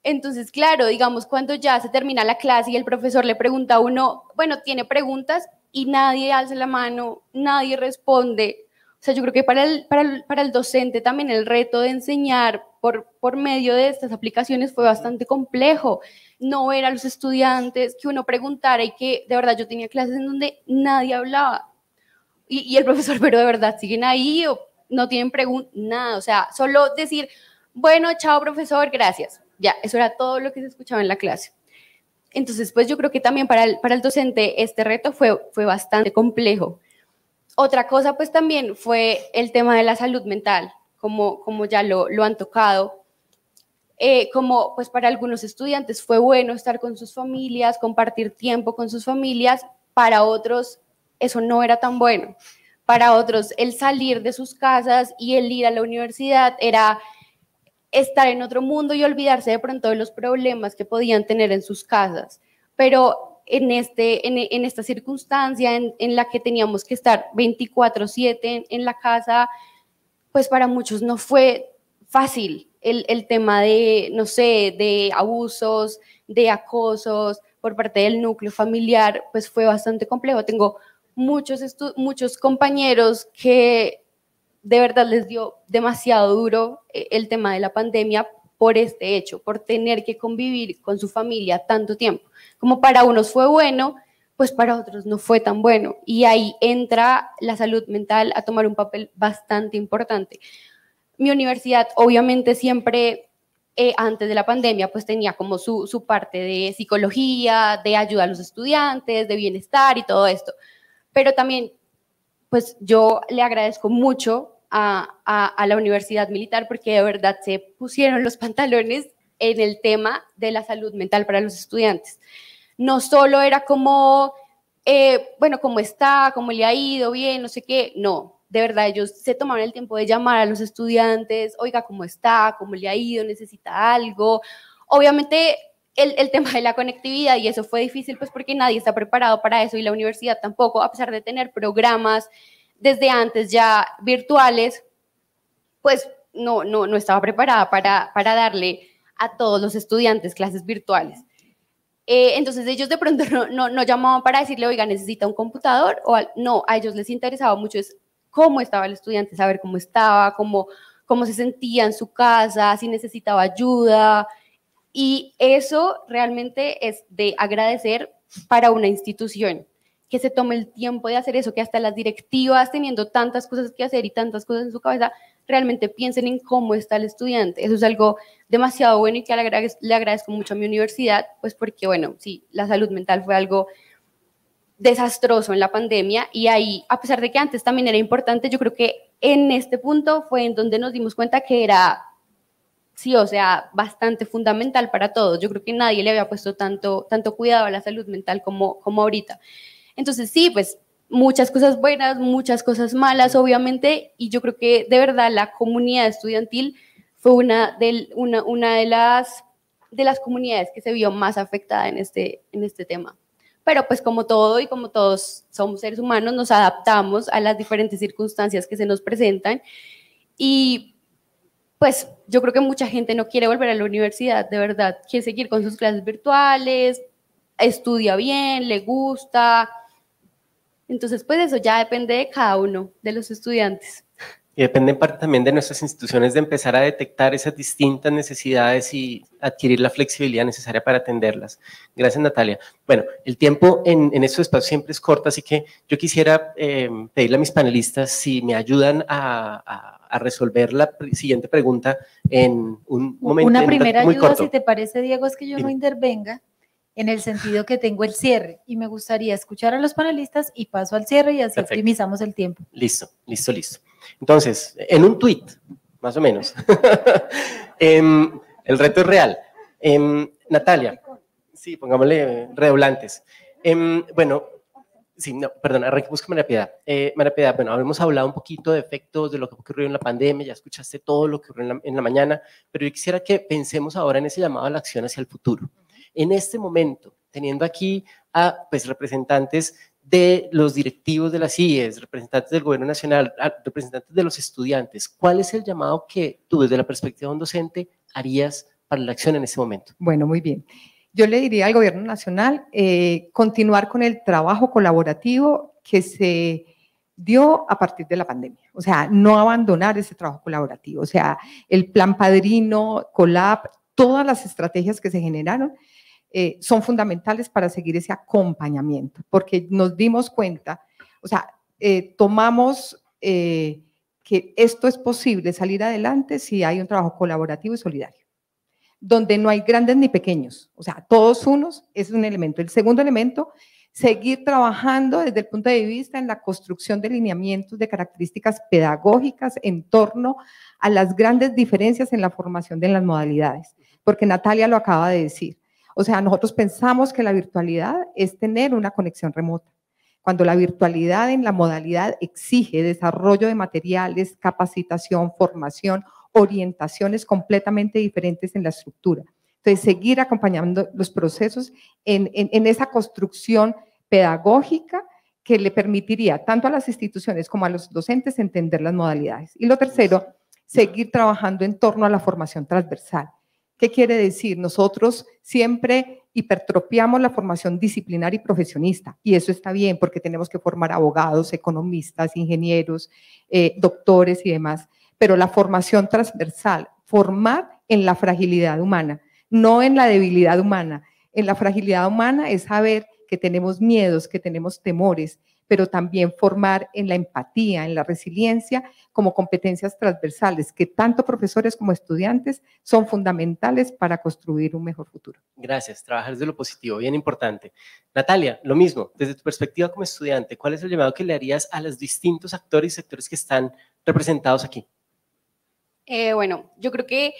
Entonces, claro, digamos, cuando ya se termina la clase y el profesor le pregunta a uno, bueno, tiene preguntas y nadie alza la mano, nadie responde. O sea, yo creo que para el, para el, para el docente también el reto de enseñar por, por medio de estas aplicaciones fue bastante complejo no ver los estudiantes, que uno preguntara y que de verdad yo tenía clases en donde nadie hablaba. Y, el profesor, pero de verdad, siguen ahí o no tienen preguntas, nada, o sea, solo decir, bueno, chao profesor, gracias. Ya, eso era todo lo que se escuchaba en la clase. Entonces, pues yo creo que también para el, docente este reto fue, fue bastante complejo. Otra cosa, pues también fue el tema de la salud mental, como, como ya lo, lo han tocado. Eh, como pues para algunos estudiantes fue bueno estar con sus familias, compartir tiempo con sus familias, para otros eso no era tan bueno. Para otros el salir de sus casas y el ir a la universidad era estar en otro mundo y olvidarse de pronto de los problemas que podían tener en sus casas. Pero en, este, en, esta circunstancia en, la que teníamos que estar 24/7 en la casa, pues para muchos no fue fácil el, tema de, no sé, de abusos, de acosos por parte del núcleo familiar, pues fue bastante complejo. Tengo muchos, muchos compañeros que de verdad les dio demasiado duro eh, el tema de la pandemia por este hecho, por tener que convivir con su familia tanto tiempo. Como para unos fue bueno, pues para otros no fue tan bueno. Y ahí entra la salud mental a tomar un papel bastante importante, mi universidad obviamente siempre eh, antes de la pandemia pues tenía como su, su, parte de psicología, de ayuda a los estudiantes, de bienestar y todo esto. Pero también pues yo le agradezco mucho a, la Universidad Militar porque de verdad se pusieron los pantalones en el tema de la salud mental para los estudiantes. No solo era como, eh, bueno, cómo está, cómo le ha ido, bien, no sé qué, no, de verdad ellos se tomaron el tiempo de llamar a los estudiantes, oiga, ¿cómo está? ¿Cómo le ha ido? ¿Necesita algo? Obviamente el, tema de la conectividad y eso fue difícil pues porque nadie está preparado para eso y la universidad tampoco, a pesar de tener programas desde antes ya virtuales, pues no, no, no estaba preparada para, para darle a todos los estudiantes clases virtuales. Eh, entonces ellos de pronto no, no, no, llamaban para decirle, oiga, necesita un computador o no, a ellos les interesaba mucho eso cómo estaba el estudiante, saber cómo estaba, cómo, cómo se sentía en su casa, si necesitaba ayuda. Y eso realmente es de agradecer para una institución que se tome el tiempo de hacer eso, que hasta las directivas, teniendo tantas cosas que hacer y tantas cosas en su cabeza, realmente piensen en cómo está el estudiante. Eso es algo demasiado bueno y que le agradezco, mucho a mi universidad, pues porque, bueno, sí, la salud mental fue algo desastroso en la pandemia y ahí, a pesar de que antes también era importante, yo creo que en este punto fue en donde nos dimos cuenta que era, sí, o sea, bastante fundamental para todos. Yo creo que nadie le había puesto tanto, tanto cuidado a la salud mental como, como ahorita. Entonces, sí, pues muchas cosas buenas, muchas cosas malas, obviamente, y yo creo que de verdad la comunidad estudiantil fue una, del, una, una de, las, de las comunidades que se vio más afectada en este, en este tema pero pues como todo y como todos somos seres humanos, nos adaptamos a las diferentes circunstancias que se nos presentan y pues yo creo que mucha gente no quiere volver a la universidad, de verdad, quiere seguir con sus clases virtuales, estudia bien, le gusta. Entonces, pues eso ya depende de cada uno de los estudiantes. Y depende también de nuestras instituciones de empezar a detectar esas distintas necesidades y adquirir la flexibilidad necesaria para atenderlas. Gracias, Natalia. Bueno, el tiempo en, en estos espacios siempre es corto, así que yo quisiera em, pedirle a mis panelistas si me ayudan a, resolver la siguiente pregunta en un momento. Una primera ayuda, si te parece, Diego, es que yo no intervenga en el sentido que tengo el cierre y me gustaría escuchar a los panelistas y paso al cierre y así optimizamos el tiempo. Listo, listo, listo. Entonces, en un tweet, más o menos. Em, el reto es real. Em, Natalia, sí, pongámosle redoblantes. Em, bueno, sí, no, perdón, arranque, busca María Piedad. Eh, María Piedad, bueno, habíamos hablado un poquito de efectos, de lo que ocurrió en la pandemia, ya escuchaste todo lo que ocurrió en la, en la mañana, pero yo quisiera que pensemos ahora en ese llamado a la acción hacia el futuro. En este momento, teniendo aquí a pues, representantes de los directivos de las IES, representantes del gobierno nacional, representantes de los estudiantes, ¿cuál es el llamado que tú desde la perspectiva de un docente harías para la acción en ese momento? Bueno, muy bien. Yo le diría al gobierno nacional eh, continuar con el trabajo colaborativo que se dio a partir de la pandemia. O sea, no abandonar ese trabajo colaborativo. O sea, el plan padrino, COLAB, todas las estrategias que se generaron eh, son fundamentales para seguir ese acompañamiento, porque nos dimos cuenta, o sea, eh, tomamos eh, que esto es posible salir adelante si hay un trabajo colaborativo y solidario, donde no hay grandes ni pequeños, o sea, todos unos, es un elemento. El segundo elemento, seguir trabajando desde el punto de vista en la construcción de lineamientos de características pedagógicas en torno a las grandes diferencias en la formación de las modalidades, porque Natalia lo acaba de decir. O sea, nosotros pensamos que la virtualidad es tener una conexión remota. Cuando la virtualidad en la modalidad exige desarrollo de materiales, capacitación, formación, orientaciones completamente diferentes en la estructura. Entonces, seguir acompañando los procesos en, en esa construcción pedagógica que le permitiría tanto a las instituciones como a los docentes entender las modalidades. Y lo tercero, seguir trabajando en torno a la formación transversal. ¿Qué quiere decir? Nosotros siempre hipertropiamos la formación disciplinar y profesionista, y eso está bien porque tenemos que formar abogados, economistas, ingenieros, eh, doctores y demás, pero la formación transversal, formar en la fragilidad humana, no en la debilidad humana. En la fragilidad humana es saber que tenemos miedos, que tenemos temores, pero también formar en la empatía, en la resiliencia, como competencias transversales que tanto profesores como estudiantes son fundamentales para construir un mejor futuro. Gracias, trabajar desde lo positivo, bien importante. Natalia, lo mismo, desde tu perspectiva como estudiante, ¿cuál es el llamado que le harías a los distintos actores y sectores que están representados aquí? Eh, bueno, yo creo que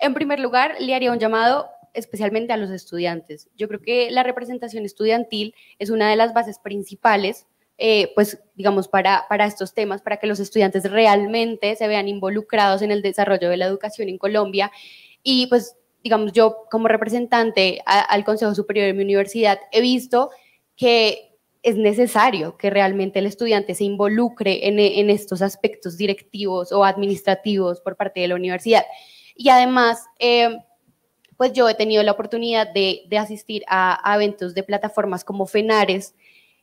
en primer lugar le haría un llamado especialmente a los estudiantes. Yo creo que la representación estudiantil es una de las bases principales eh, pues digamos, para, para estos temas, para que los estudiantes realmente se vean involucrados en el desarrollo de la educación en Colombia. Y pues, digamos, yo como representante al Consejo Superior de mi universidad he visto que es necesario que realmente el estudiante se involucre en, en estos aspectos directivos o administrativos por parte de la universidad. Y además, eh, pues yo he tenido la oportunidad de, de asistir a, a eventos de plataformas como FENARES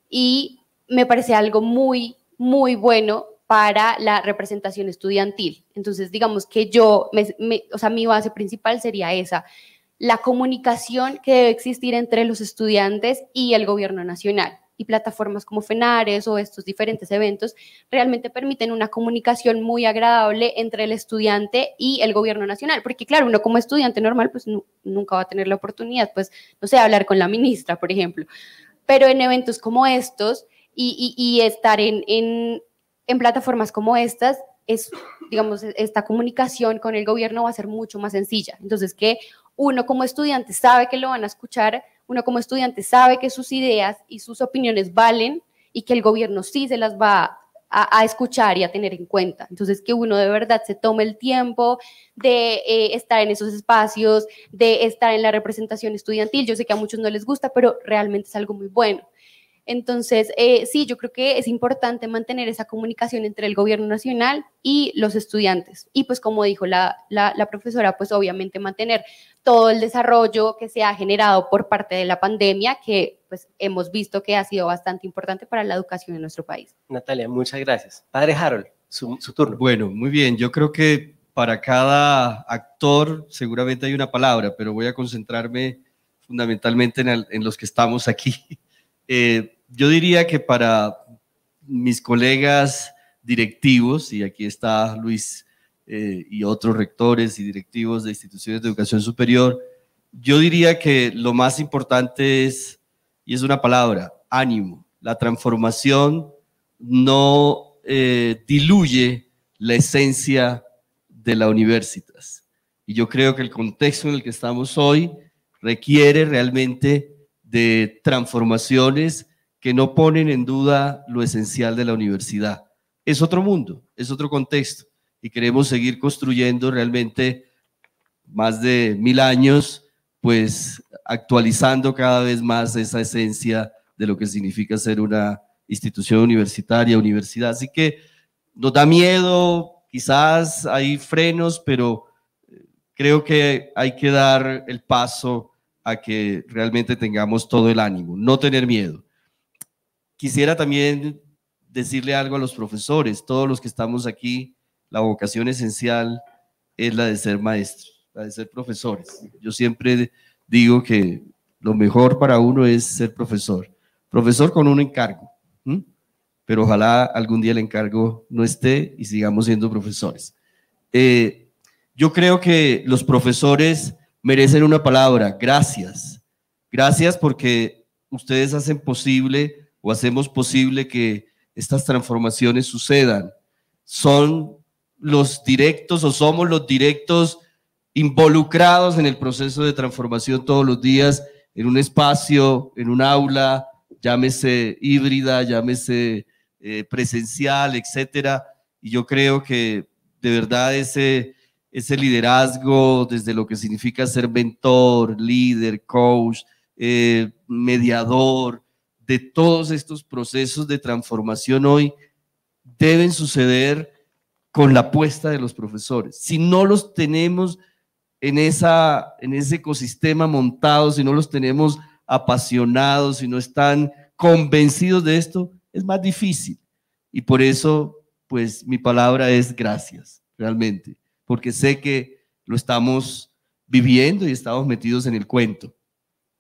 y me parece algo muy, muy bueno para la representación estudiantil. Entonces, digamos que yo, o sea, mi base principal sería esa, la comunicación que debe existir entre los estudiantes y el gobierno nacional. Y plataformas como FENARES o estos diferentes eventos realmente permiten una comunicación muy agradable entre el estudiante y el gobierno nacional. Porque claro, uno como estudiante normal pues nunca va a tener la oportunidad, pues, no sé, hablar con la ministra, por ejemplo. Pero en eventos como estos, y, estar en, plataformas como estas es, digamos, esta comunicación con el gobierno va a ser mucho más sencilla. Entonces, que uno como estudiante sabe que lo van a escuchar, uno como estudiante sabe que sus ideas y sus opiniones valen y que el gobierno sí se las va a, escuchar y a tener en cuenta. Entonces, que uno de verdad se tome el tiempo de eh, estar en esos espacios, de estar en la representación estudiantil. Yo sé que a muchos no les gusta, pero realmente es algo muy bueno. Entonces, eh, sí, yo creo que es importante mantener esa comunicación entre el gobierno nacional y los estudiantes. Y pues como dijo la, profesora, pues obviamente mantener todo el desarrollo que se ha generado por parte de la pandemia, que pues hemos visto que ha sido bastante importante para la educación en nuestro país. Natalia, muchas gracias. Padre Harold, su, turno. Bueno, muy bien. Yo creo que para cada actor seguramente hay una palabra, pero voy a concentrarme fundamentalmente en los que estamos aquí eh, yo diría que para mis colegas directivos, y aquí está Luis eh, y otros rectores y directivos de instituciones de educación superior, yo diría que lo más importante es, y es una palabra, ánimo. La transformación no eh, diluye la esencia de la universitas. Y yo creo que el contexto en el que estamos hoy requiere realmente de transformaciones que no ponen en duda lo esencial de la universidad. Es otro mundo, es otro contexto y queremos seguir construyendo realmente más de mil años, pues actualizando cada vez más esa esencia de lo que significa ser una institución universitaria, universidad. Así que nos da miedo, quizás hay frenos, pero eh, creo que hay que dar el paso a que realmente tengamos todo el ánimo, no tener miedo. Quisiera también decirle algo a los profesores, todos los que estamos aquí, la vocación esencial es la de ser maestros, la de ser profesores. Yo siempre digo que lo mejor para uno es ser profesor, profesor con un encargo, pero ojalá algún día el encargo no esté y sigamos siendo profesores. Eh, yo creo que los profesores merecen una palabra. Gracias. Gracias porque ustedes hacen posible o hacemos posible que estas transformaciones sucedan. Son los directos o somos los directos involucrados en el proceso de transformación todos los días, en un espacio, en un aula, llámese híbrida, llámese eh, presencial, etcétera. Y yo creo que de verdad ese, ese liderazgo desde lo que significa ser mentor, líder, coach, eh, mediador, de todos estos procesos de transformación hoy deben suceder con la apuesta de los profesores. Si no los tenemos en, esa, en ese ecosistema montado, si no los tenemos apasionados, si no están convencidos de esto, es más difícil. Y por eso, pues mi palabra es gracias, realmente porque sé que lo estamos viviendo y estamos metidos en el cuento.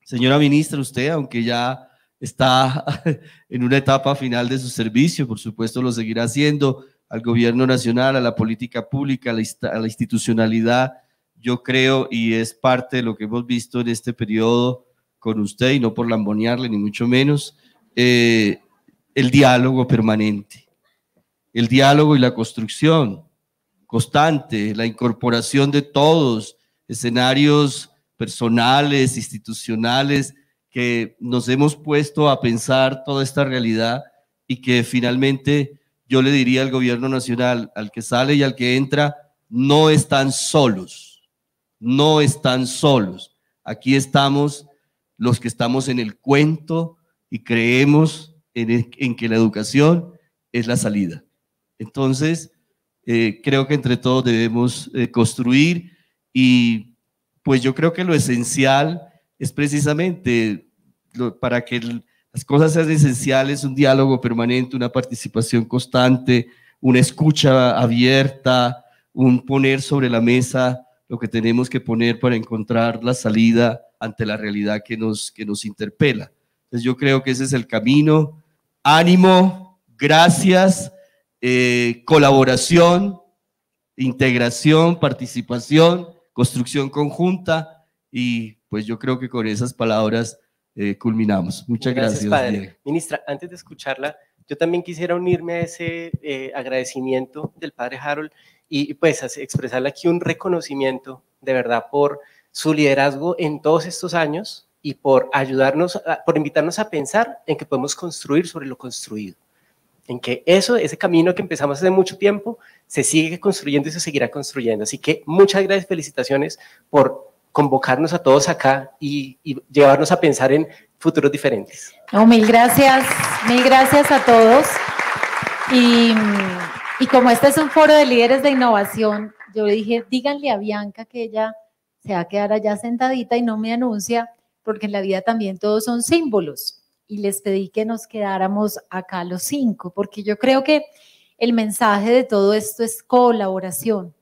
Señora ministra, usted, aunque ya está en una etapa final de su servicio, por supuesto lo seguirá haciendo, al gobierno nacional, a la política pública, a la, institucionalidad, yo creo, y es parte de lo que hemos visto en este periodo con usted, y no por lambonearle, ni mucho menos, eh, el diálogo permanente, el diálogo y la construcción constante, la incorporación de todos, escenarios personales, institucionales, que nos hemos puesto a pensar toda esta realidad y que finalmente yo le diría al gobierno nacional, al que sale y al que entra, no están solos, no están solos. Aquí estamos los que estamos en el cuento y creemos en, en que la educación es la salida. Entonces, eh, creo que entre todos debemos eh, construir y pues yo creo que lo esencial es precisamente para que las cosas sean esenciales, un diálogo permanente, una participación constante, una escucha abierta, un poner sobre la mesa lo que tenemos que poner para encontrar la salida ante la realidad que nos, que nos interpela. Entonces yo creo que ese es el camino. Ánimo, gracias eh, colaboración, integración, participación, construcción conjunta y pues yo creo que con esas palabras eh, culminamos. Muchas gracias. padre. Ministra, antes de escucharla, yo también quisiera unirme a ese eh, agradecimiento del padre Harold y pues expresarle aquí un reconocimiento de verdad por su liderazgo en todos estos años y por ayudarnos, por invitarnos a pensar en que podemos construir sobre lo construido en que eso, ese camino que empezamos hace mucho tiempo, se sigue construyendo y se seguirá construyendo. Así que muchas gracias, felicitaciones por convocarnos a todos acá y, llevarnos a pensar en futuros diferentes. mil gracias, mil gracias a todos. Y, y como este es un foro de líderes de innovación, yo le dije, díganle a Bianca que ella se va a quedar allá sentadita y no me anuncia, porque en la vida también todos son símbolos y les pedí que nos quedáramos acá los cinco, porque yo creo que el mensaje de todo esto es colaboración,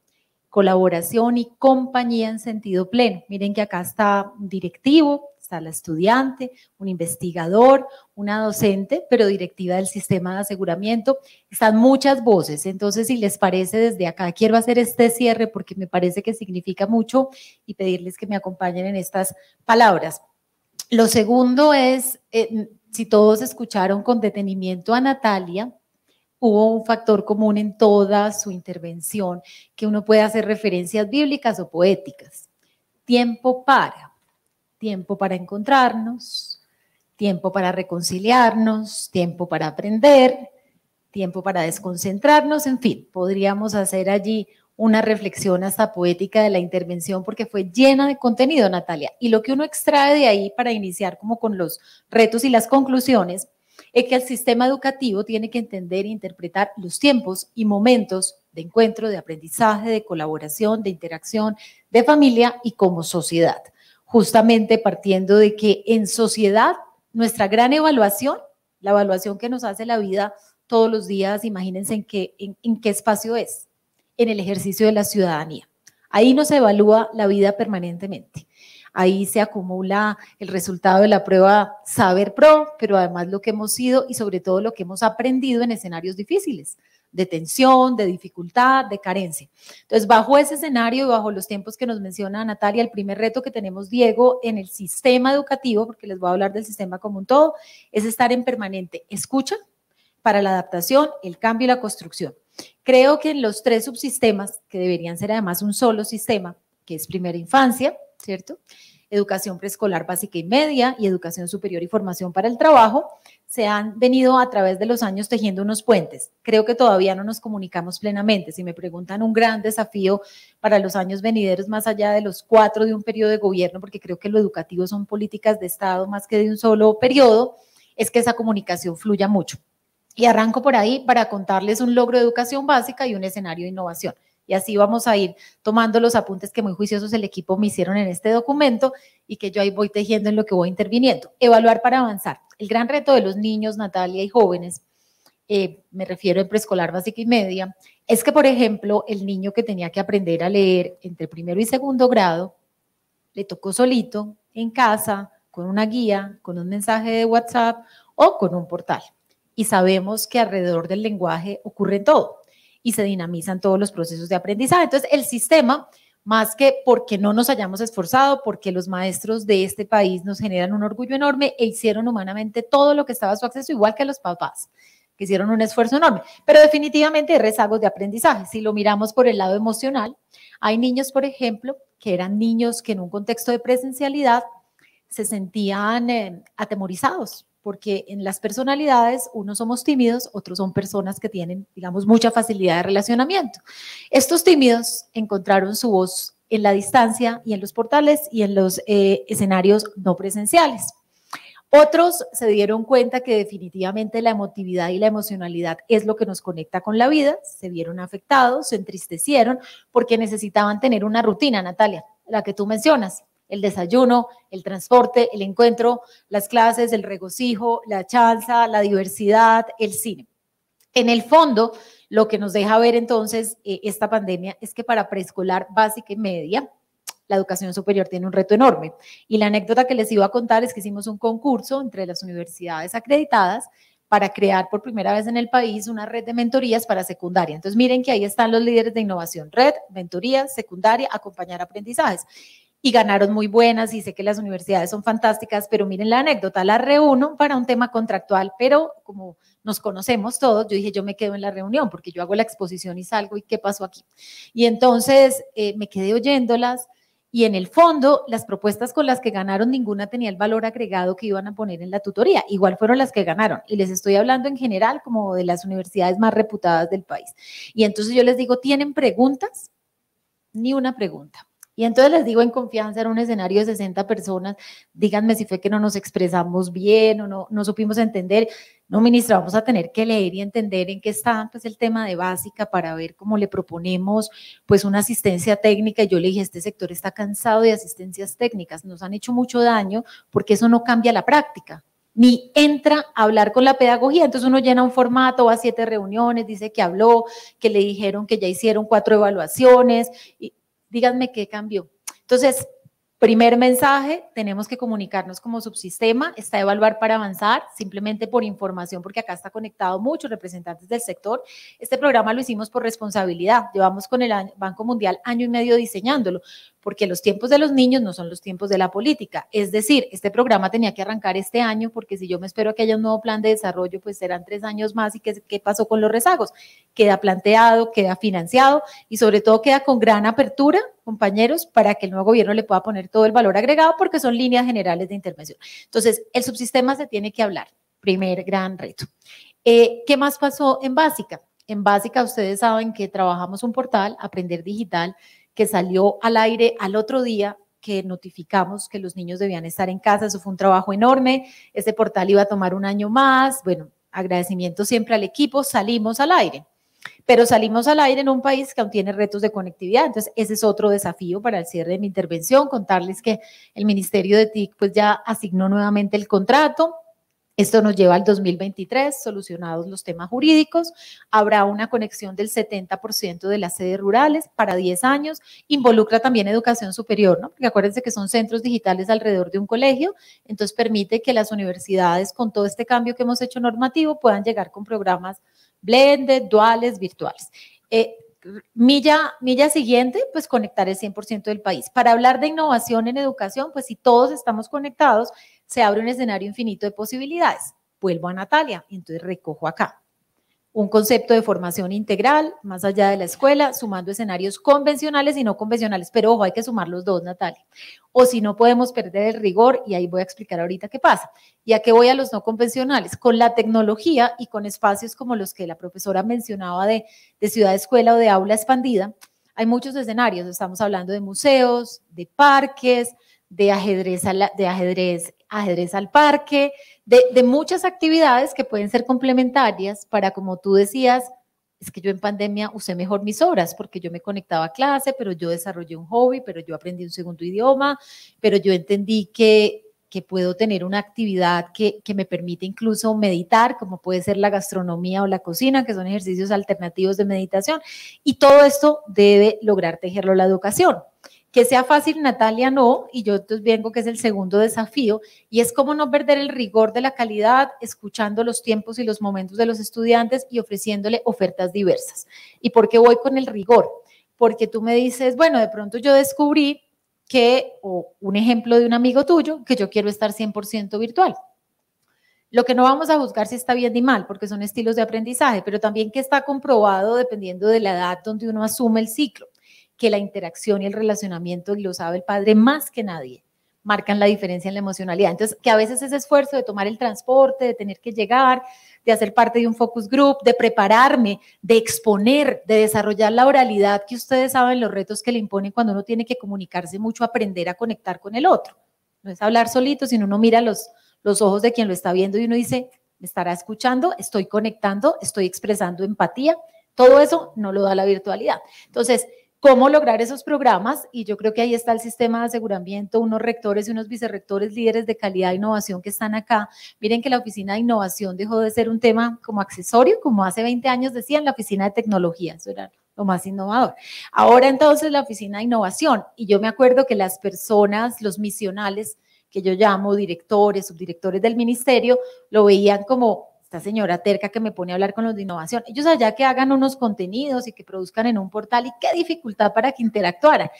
colaboración y compañía en sentido pleno. Miren que acá está un directivo, está la estudiante, un investigador, una docente, pero directiva del sistema de aseguramiento. Están muchas voces. Entonces, si les parece, desde acá quiero hacer este cierre porque me parece que significa mucho y pedirles que me acompañen en estas palabras. Lo segundo es, eh, si todos escucharon con detenimiento a Natalia, hubo un factor común en toda su intervención, que uno puede hacer referencias bíblicas o poéticas. Tiempo para, tiempo para encontrarnos, tiempo para reconciliarnos, tiempo para aprender, tiempo para desconcentrarnos, en fin, podríamos hacer allí una reflexión hasta poética de la intervención porque fue llena de contenido, Natalia. Y lo que uno extrae de ahí para iniciar como con los retos y las conclusiones es que el sistema educativo tiene que entender e interpretar los tiempos y momentos de encuentro, de aprendizaje, de colaboración, de interacción, de familia y como sociedad. Justamente partiendo de que en sociedad nuestra gran evaluación, la evaluación que nos hace la vida todos los días, imagínense en qué, qué espacio es en el ejercicio de la ciudadanía. Ahí no se evalúa la vida permanentemente. Ahí se acumula el resultado de la prueba Saber Pro, pero además lo que hemos sido y sobre todo lo que hemos aprendido en escenarios difíciles, de tensión, de dificultad, de carencia. Entonces, bajo ese escenario y bajo los tiempos que nos menciona Natalia, el primer reto que tenemos, Diego, en el sistema educativo, porque les voy a hablar del sistema como un todo, es estar en permanente escucha para la adaptación, el cambio y la construcción. Creo que en los tres subsistemas, que deberían ser además un solo sistema, que es primera infancia, ¿cierto? Educación preescolar básica y media y educación superior y formación para el trabajo, se han venido a través de los años tejiendo unos puentes. Creo que todavía no nos comunicamos plenamente. Si me preguntan un gran desafío para los años venideros, más allá de los cuatro de un periodo de gobierno, porque creo que lo educativo son políticas de Estado más que de un solo periodo, es que esa comunicación fluya mucho. Y arranco por ahí para contarles un logro de educación básica y un escenario de innovación. Y así vamos a ir tomando los apuntes que muy juiciosos el equipo me hicieron en este documento y que yo ahí voy tejiendo en lo que voy interviniendo. Evaluar para avanzar. El gran reto de los niños, Natalia, y jóvenes, eh, me refiero en preescolar básica y media, es que, por ejemplo, el niño que tenía que aprender a leer entre primero y segundo grado, le tocó solito, en casa, con una guía, con un mensaje de WhatsApp o con un portal y sabemos que alrededor del lenguaje ocurre todo y se dinamizan todos los procesos de aprendizaje. Entonces, el sistema, más que porque no nos hayamos esforzado, porque los maestros de este país nos generan un orgullo enorme e hicieron humanamente todo lo que estaba a su acceso, igual que los papás que hicieron un esfuerzo enorme. Pero definitivamente hay rezagos de aprendizaje. Si lo miramos por el lado emocional, hay niños, por ejemplo, que eran niños que en un contexto de presencialidad se sentían eh, atemorizados, porque en las personalidades unos somos tímidos, otros son personas que tienen, digamos, mucha facilidad de relacionamiento. Estos tímidos encontraron su voz en la distancia y en los portales y en los eh, escenarios no presenciales. Otros se dieron cuenta que definitivamente la emotividad y la emocionalidad es lo que nos conecta con la vida, se vieron afectados, se entristecieron porque necesitaban tener una rutina, Natalia, la que tú mencionas el desayuno, el transporte, el encuentro, las clases, el regocijo, la chanza, la diversidad, el cine. En el fondo, lo que nos deja ver entonces eh, esta pandemia es que para preescolar básica y media, la educación superior tiene un reto enorme. Y la anécdota que les iba a contar es que hicimos un concurso entre las universidades acreditadas para crear por primera vez en el país una red de mentorías para secundaria. Entonces, miren que ahí están los líderes de innovación, red, mentoría, secundaria, acompañar aprendizajes y ganaron muy buenas y sé que las universidades son fantásticas, pero miren la anécdota, la reúno para un tema contractual, pero como nos conocemos todos, yo dije, yo me quedo en la reunión porque yo hago la exposición y salgo y qué pasó aquí. Y entonces eh, me quedé oyéndolas y en el fondo las propuestas con las que ganaron ninguna tenía el valor agregado que iban a poner en la tutoría, igual fueron las que ganaron y les estoy hablando en general como de las universidades más reputadas del país. Y entonces yo les digo, ¿tienen preguntas? Ni una pregunta y entonces les digo en confianza, era un escenario de 60 personas, díganme si fue que no nos expresamos bien o no, no supimos entender. No, ministra, vamos a tener que leer y entender en qué está pues, el tema de básica para ver cómo le proponemos pues una asistencia técnica. Yo le dije, este sector está cansado de asistencias técnicas, nos han hecho mucho daño porque eso no cambia la práctica ni entra a hablar con la pedagogía. Entonces uno llena un formato, va a siete reuniones, dice que habló, que le dijeron que ya hicieron cuatro evaluaciones, díganme qué cambió. Entonces, primer mensaje, tenemos que comunicarnos como subsistema, está evaluar para avanzar, simplemente por información, porque acá está conectado muchos representantes del sector. Este programa lo hicimos por responsabilidad, llevamos con el Banco Mundial año y medio diseñándolo porque los tiempos de los niños no son los tiempos de la política. Es decir, este programa tenía que arrancar este año porque si yo me espero a que haya un nuevo plan de desarrollo, pues serán tres años más y qué, qué pasó con los rezagos. Queda planteado, queda financiado y sobre todo queda con gran apertura, compañeros, para que el nuevo gobierno le pueda poner todo el valor agregado porque son líneas generales de intervención. Entonces, el subsistema se tiene que hablar. Primer gran reto. Eh, ¿Qué más pasó en básica? En básica, ustedes saben que trabajamos un portal, Aprender Digital, que salió al aire al otro día que notificamos que los niños debían estar en casa. Eso fue un trabajo enorme. ese portal iba a tomar un año más. Bueno, agradecimiento siempre al equipo. Salimos al aire. Pero salimos al aire en un país que aún tiene retos de conectividad. Entonces, ese es otro desafío para el cierre de mi intervención. Contarles que el Ministerio de TIC pues ya asignó nuevamente el contrato esto nos lleva al 2023, solucionados los temas jurídicos. Habrá una conexión del 70% de las sedes rurales para 10 años. Involucra también educación superior, ¿no? Porque acuérdense que son centros digitales alrededor de un colegio. Entonces permite que las universidades, con todo este cambio que hemos hecho normativo, puedan llegar con programas blended, duales, virtuales. Eh, milla, milla siguiente, pues conectar el 100% del país. Para hablar de innovación en educación, pues si todos estamos conectados, se abre un escenario infinito de posibilidades. Vuelvo a Natalia, entonces recojo acá. Un concepto de formación integral, más allá de la escuela, sumando escenarios convencionales y no convencionales, pero ojo, hay que sumar los dos, Natalia. O si no, podemos perder el rigor y ahí voy a explicar ahorita qué pasa. ¿Y a qué voy a los no convencionales? Con la tecnología y con espacios como los que la profesora mencionaba de, de ciudad-escuela o de aula expandida, hay muchos escenarios, estamos hablando de museos, de parques, de ajedrez, de ajedrez ajedrez al parque, de, muchas actividades que pueden ser complementarias para, como tú decías, es que yo en pandemia usé mejor mis obras porque yo me conectaba a clase, pero yo desarrollé un hobby, pero yo aprendí un segundo idioma, pero yo entendí que, puedo tener una actividad que, que, me permite incluso meditar, como puede ser la gastronomía o la cocina, que son ejercicios alternativos de meditación. Y todo esto debe lograr tejerlo la educación. Que sea fácil, Natalia, no, y yo entonces vengo que es el segundo desafío, y es como no perder el rigor de la calidad, escuchando los tiempos y los momentos de los estudiantes y ofreciéndole ofertas diversas. ¿Y por qué voy con el rigor? Porque tú me dices, bueno, de pronto yo descubrí que, o un ejemplo de un amigo tuyo, que yo quiero estar 100% virtual. Lo que no vamos a juzgar si está bien ni mal, porque son estilos de aprendizaje, pero también que está comprobado dependiendo de la edad donde uno asume el ciclo que la interacción y el relacionamiento, y lo sabe el padre más que nadie, marcan la diferencia en la emocionalidad. Entonces, que a veces ese esfuerzo de tomar el transporte, de tener que llegar, de hacer parte de un focus group, de prepararme, de exponer, de desarrollar la oralidad, que ustedes saben los retos que le imponen cuando uno tiene que comunicarse mucho, aprender a conectar con el otro. No es hablar solito, sino uno mira los, los ojos de quien lo está viendo y uno dice, me estará escuchando, estoy conectando, estoy expresando empatía. Todo eso no lo da la virtualidad. Entonces, cómo lograr esos programas y yo creo que ahí está el sistema de aseguramiento, unos rectores y unos vicerrectores líderes de calidad e innovación que están acá. Miren que la oficina de innovación dejó de ser un tema como accesorio, como hace 20 años decían, la oficina de tecnología, eso era lo más innovador. Ahora entonces la oficina de innovación y yo me acuerdo que las personas, los misionales que yo llamo directores, subdirectores del ministerio, lo veían como esta señora terca que me pone a hablar con los de innovación, ellos allá que hagan unos contenidos y que produzcan en un portal y qué dificultad para que interactuara,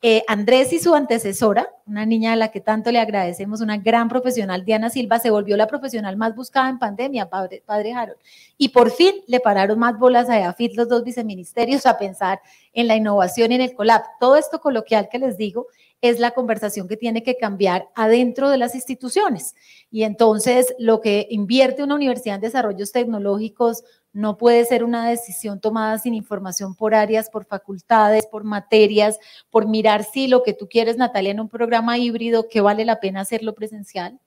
eh, Andrés y su antecesora, una niña a la que tanto le agradecemos, una gran profesional, Diana Silva, se volvió la profesional más buscada en pandemia, padre, padre Harold. Y por fin le pararon más bolas a EAFIT los dos viceministerios a pensar en la innovación y en el colap Todo esto coloquial que les digo es la conversación que tiene que cambiar adentro de las instituciones. Y entonces lo que invierte una universidad en desarrollos tecnológicos no puede ser una decisión tomada sin información por áreas, por facultades, por materias, por mirar si lo que tú quieres, Natalia, en un programa híbrido, que vale la pena hacerlo presencial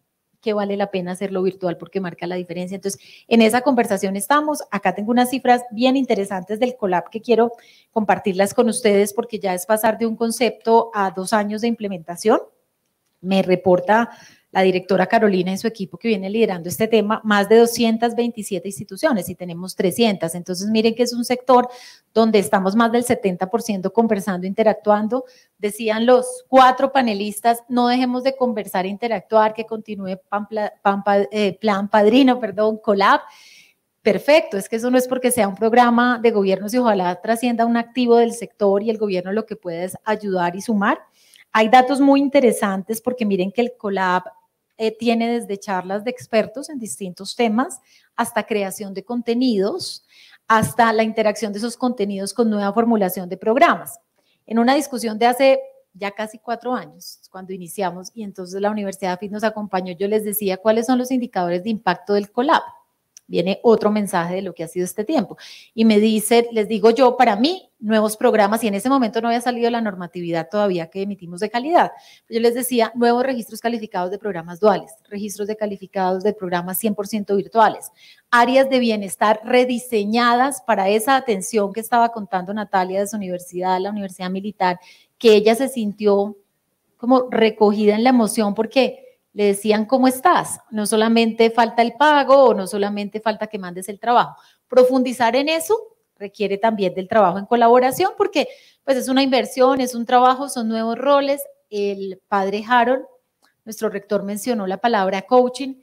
que vale la pena hacerlo virtual porque marca la diferencia. Entonces, en esa conversación estamos. Acá tengo unas cifras bien interesantes del collab que quiero compartirlas con ustedes porque ya es pasar de un concepto a dos años de implementación. Me reporta la directora Carolina y su equipo que viene liderando este tema, más de 227 instituciones y tenemos 300. Entonces, miren que es un sector donde estamos más del 70% conversando, interactuando. Decían los cuatro panelistas, no dejemos de conversar, e interactuar, que continúe Plan, eh, plan Padrino, perdón, Colab. Perfecto, es que eso no es porque sea un programa de gobiernos y ojalá trascienda un activo del sector y el gobierno lo que puede es ayudar y sumar. Hay datos muy interesantes porque miren que el Colab eh, tiene desde charlas de expertos en distintos temas hasta creación de contenidos, hasta la interacción de esos contenidos con nueva formulación de programas. En una discusión de hace ya casi cuatro años, cuando iniciamos, y entonces la Universidad de nos acompañó, yo les decía cuáles son los indicadores de impacto del colapso viene otro mensaje de lo que ha sido este tiempo. Y me dice, les digo yo, para mí, nuevos programas, y en ese momento no había salido la normatividad todavía que emitimos de calidad. Pues yo les decía, nuevos registros calificados de programas duales, registros de calificados de programas 100% virtuales, áreas de bienestar rediseñadas para esa atención que estaba contando Natalia de su universidad, la Universidad Militar, que ella se sintió como recogida en la emoción porque le decían cómo estás. No solamente falta el pago o no solamente falta que mandes el trabajo. Profundizar en eso requiere también del trabajo en colaboración porque pues es una inversión, es un trabajo, son nuevos roles. El padre Harold, nuestro rector, mencionó la palabra coaching,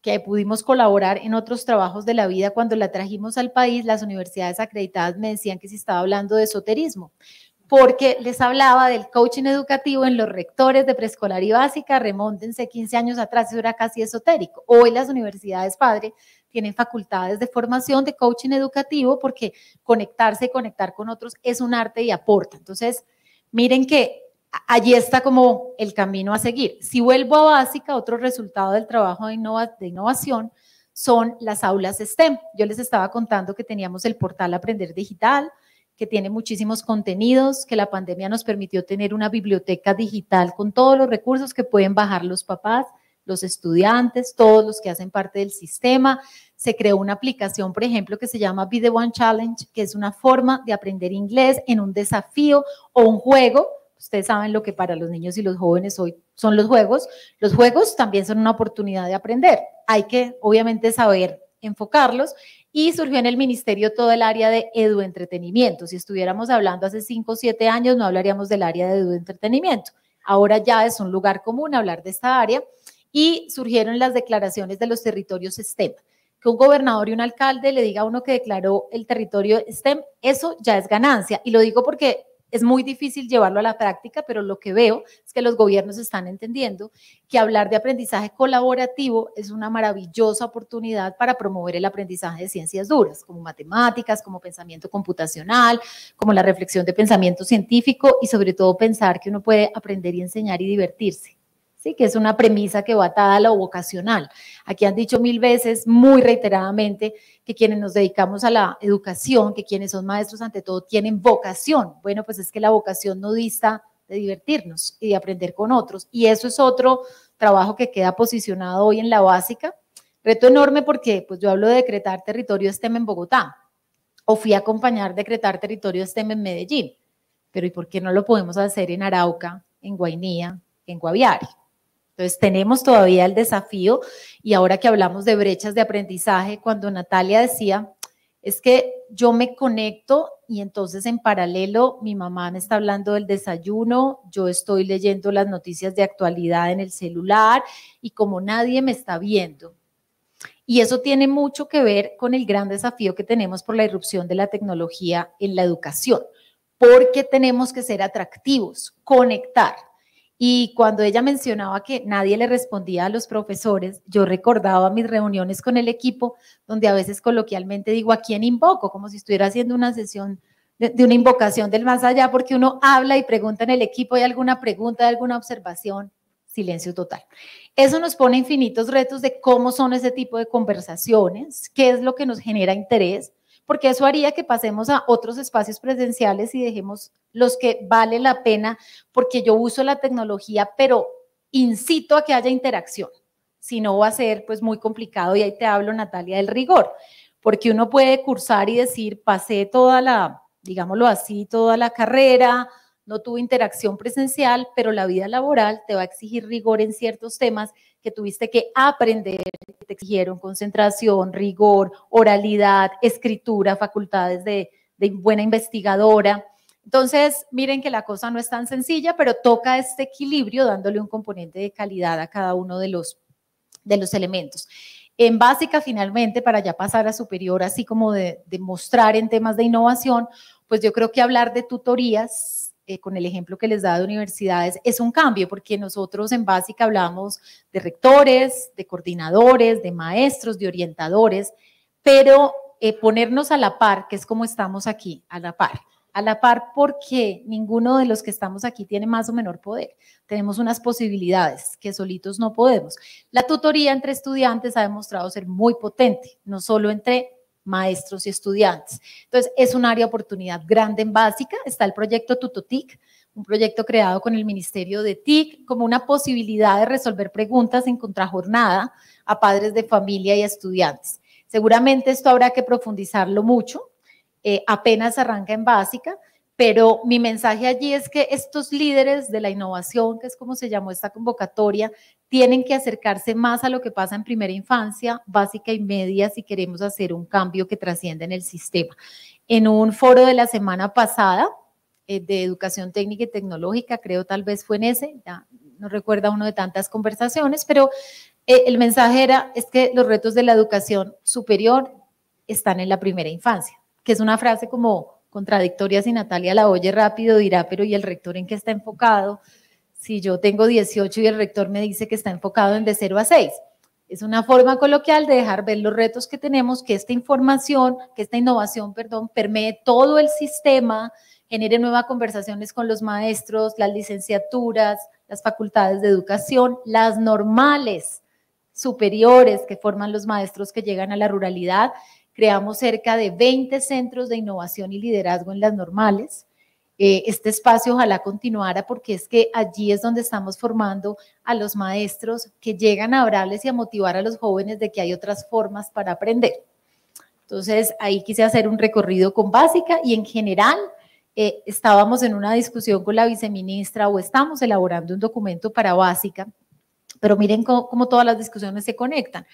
que pudimos colaborar en otros trabajos de la vida. Cuando la trajimos al país, las universidades acreditadas me decían que se estaba hablando de esoterismo porque les hablaba del coaching educativo en los rectores de preescolar y básica, remóndense 15 años atrás, eso era casi esotérico. Hoy las universidades, padre, tienen facultades de formación de coaching educativo porque conectarse y conectar con otros es un arte y aporta. Entonces, miren que allí está como el camino a seguir. Si vuelvo a básica, otro resultado del trabajo de innovación son las aulas STEM. Yo les estaba contando que teníamos el portal Aprender Digital, que tiene muchísimos contenidos, que la pandemia nos permitió tener una biblioteca digital con todos los recursos que pueden bajar los papás, los estudiantes, todos los que hacen parte del sistema. Se creó una aplicación, por ejemplo, que se llama Be One Challenge, que es una forma de aprender inglés en un desafío o un juego. Ustedes saben lo que para los niños y los jóvenes hoy son los juegos. Los juegos también son una oportunidad de aprender. Hay que, obviamente, saber enfocarlos, y surgió en el ministerio todo el área de eduentretenimiento. Si estuviéramos hablando hace 5 o 7 años, no hablaríamos del área de eduentretenimiento. Ahora ya es un lugar común hablar de esta área y surgieron las declaraciones de los territorios STEM. Que un gobernador y un alcalde le diga a uno que declaró el territorio STEM, eso ya es ganancia. Y lo digo porque es muy difícil llevarlo a la práctica, pero lo que veo es que los gobiernos están entendiendo que hablar de aprendizaje colaborativo es una maravillosa oportunidad para promover el aprendizaje de ciencias duras, como matemáticas, como pensamiento computacional, como la reflexión de pensamiento científico y sobre todo pensar que uno puede aprender y enseñar y divertirse. ¿sí? que es una premisa que va atada a lo vocacional. Aquí han dicho mil veces, muy reiteradamente, que quienes nos dedicamos a la educación, que quienes son maestros ante todo, tienen vocación. Bueno, pues es que la vocación no dista de divertirnos y de aprender con otros. Y eso es otro trabajo que queda posicionado hoy en la básica. Reto enorme porque pues yo hablo de decretar territorio STEM en Bogotá o fui a acompañar decretar territorio STEM en Medellín. Pero ¿y por qué no lo podemos hacer en Arauca, en Guainía, en Guaviare? Entonces, tenemos todavía el desafío y ahora que hablamos de brechas de aprendizaje, cuando Natalia decía, es que yo me conecto y entonces en paralelo mi mamá me está hablando del desayuno, yo estoy leyendo las noticias de actualidad en el celular y como nadie me está viendo. Y eso tiene mucho que ver con el gran desafío que tenemos por la irrupción de la tecnología en la educación, porque tenemos que ser atractivos, conectar. Y cuando ella mencionaba que nadie le respondía a los profesores, yo recordaba mis reuniones con el equipo, donde a veces coloquialmente digo, ¿a quién invoco? Como si estuviera haciendo una sesión de, una invocación del más allá, porque uno habla y pregunta en el equipo, ¿hay alguna pregunta, alguna observación? Silencio total. Eso nos pone infinitos retos de cómo son ese tipo de conversaciones, qué es lo que nos genera interés, porque eso haría que pasemos a otros espacios presenciales y dejemos los que vale la pena, porque yo uso la tecnología, pero incito a que haya interacción. Si no, va a ser pues muy complicado y ahí te hablo, Natalia, del rigor, porque uno puede cursar y decir, pasé toda la, digámoslo así, toda la carrera, no tuve interacción presencial, pero la vida laboral te va a exigir rigor en ciertos temas tuviste que aprender, te exigieron concentración, rigor, oralidad, escritura, facultades de, de buena investigadora. Entonces, miren que la cosa no es tan sencilla, pero toca este equilibrio dándole un componente de calidad a cada uno de los, de los elementos. En básica, finalmente, para ya pasar a superior, así como de, de mostrar en temas de innovación, pues yo creo que hablar de tutorías eh, con el ejemplo que les da de universidades, es un cambio, porque nosotros en básica hablamos de rectores, de coordinadores, de maestros, de orientadores, pero eh, ponernos a la par, que es como estamos aquí, a la par. A la par porque ninguno de los que estamos aquí tiene más o menor poder. Tenemos unas posibilidades que solitos no podemos. La tutoría entre estudiantes ha demostrado ser muy potente, no solo entre maestros y estudiantes. Entonces, es un área de oportunidad grande en básica. Está el proyecto Tutotic, un proyecto creado con el Ministerio de TIC como una posibilidad de resolver preguntas en contrajornada a padres de familia y estudiantes. Seguramente esto habrá que profundizarlo mucho. Eh, apenas arranca en básica, pero mi mensaje allí es que estos líderes de la innovación, que es como se llamó esta convocatoria, tienen que acercarse más a lo que pasa en primera infancia, básica y media, si queremos hacer un cambio que trascienda en el sistema. En un foro de la semana pasada eh, de educación técnica y tecnológica, creo tal vez fue en ese, ya no recuerda uno de tantas conversaciones, pero eh, el mensaje era, es que los retos de la educación superior están en la primera infancia, que es una frase como contradictoria si Natalia la oye rápido dirá, pero ¿y el rector en qué está enfocado? si yo tengo 18 y el rector me dice que está enfocado en de 0 a 6. Es una forma coloquial de dejar ver los retos que tenemos, que esta información, que esta innovación, perdón, permee todo el sistema, genere nuevas conversaciones con los maestros, las licenciaturas, las facultades de educación, las normales superiores que forman los maestros que llegan a la ruralidad. Creamos cerca de 20 centros de innovación y liderazgo en las normales. Eh, este espacio ojalá continuara porque es que allí es donde estamos formando a los maestros que llegan a hablarles y a motivar a los jóvenes de que hay otras formas para aprender. Entonces, ahí quise hacer un recorrido con básica y en general eh, estábamos en una discusión con la viceministra o estamos elaborando un documento para básica, pero miren cómo, cómo todas las discusiones se conectan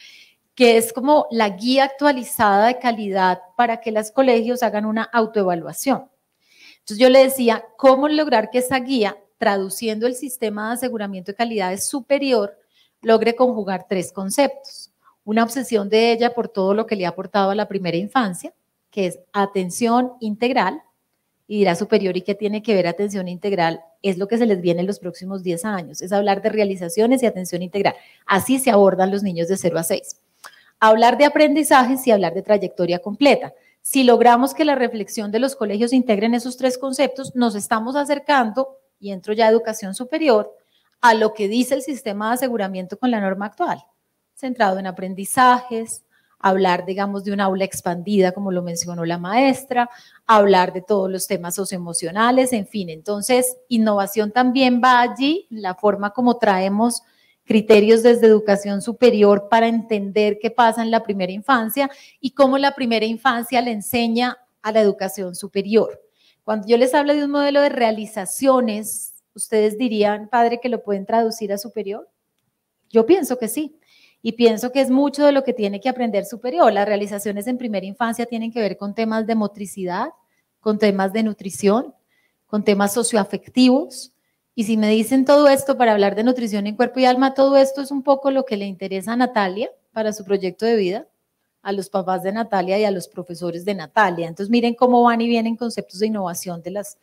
que es como la guía actualizada de calidad para que los colegios hagan una autoevaluación. Entonces yo le decía, ¿cómo lograr que esa guía, traduciendo el sistema de aseguramiento de calidad superior, logre conjugar tres conceptos? Una obsesión de ella por todo lo que le ha aportado a la primera infancia, que es atención integral, y dirá superior y qué tiene que ver atención integral, es lo que se les viene en los próximos 10 años, es hablar de realizaciones y atención integral. Así se abordan los niños de 0 a 6. Hablar de aprendizajes y hablar de trayectoria completa. Si logramos que la reflexión de los colegios integren esos tres conceptos, nos estamos acercando, y entro ya a educación superior, a lo que dice el sistema de aseguramiento con la norma actual, centrado en aprendizajes, hablar, digamos, de un aula expandida, como lo mencionó la maestra, hablar de todos los temas socioemocionales, en fin. Entonces, innovación también va allí, la forma como traemos criterios desde educación superior para entender qué pasa en la primera infancia y cómo la primera infancia le enseña a la educación superior. Cuando yo les hablo de un modelo de realizaciones, ¿ustedes dirían, padre, que lo pueden traducir a superior? Yo pienso que sí. Y pienso que es mucho de lo que tiene que aprender superior. Las realizaciones en primera infancia tienen que ver con temas de motricidad, con temas de nutrición, con temas socioafectivos, y si me dicen todo esto para hablar de nutrición en cuerpo y alma, todo esto es un poco lo que le interesa a Natalia para su proyecto de vida, a los papás de Natalia y a los profesores de Natalia. Entonces miren cómo van y vienen conceptos de innovación de, las,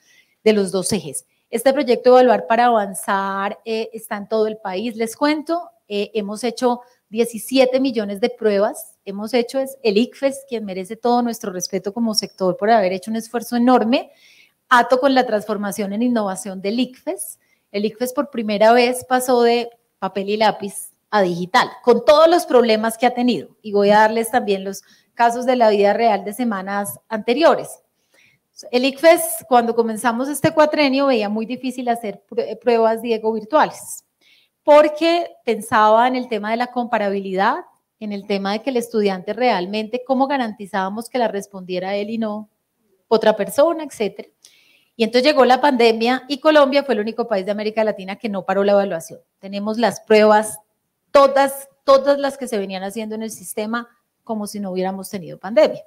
de los dos ejes. Este proyecto de Evaluar para Avanzar eh, está en todo el país, les cuento. Eh, hemos hecho 17 millones de pruebas, hemos hecho es el ICFES, quien merece todo nuestro respeto como sector por haber hecho un esfuerzo enorme ato con la transformación en innovación del ICFES. El ICFES por primera vez pasó de papel y lápiz a digital, con todos los problemas que ha tenido. Y voy a darles también los casos de la vida real de semanas anteriores. El ICFES, cuando comenzamos este cuatrenio, veía muy difícil hacer pruebas, Diego, virtuales, porque pensaba en el tema de la comparabilidad, en el tema de que el estudiante realmente, cómo garantizábamos que la respondiera él y no otra persona, etcétera. Y entonces llegó la pandemia y Colombia fue el único país de América Latina que no paró la evaluación. Tenemos las pruebas, todas, todas las que se venían haciendo en el sistema, como si no hubiéramos tenido pandemia.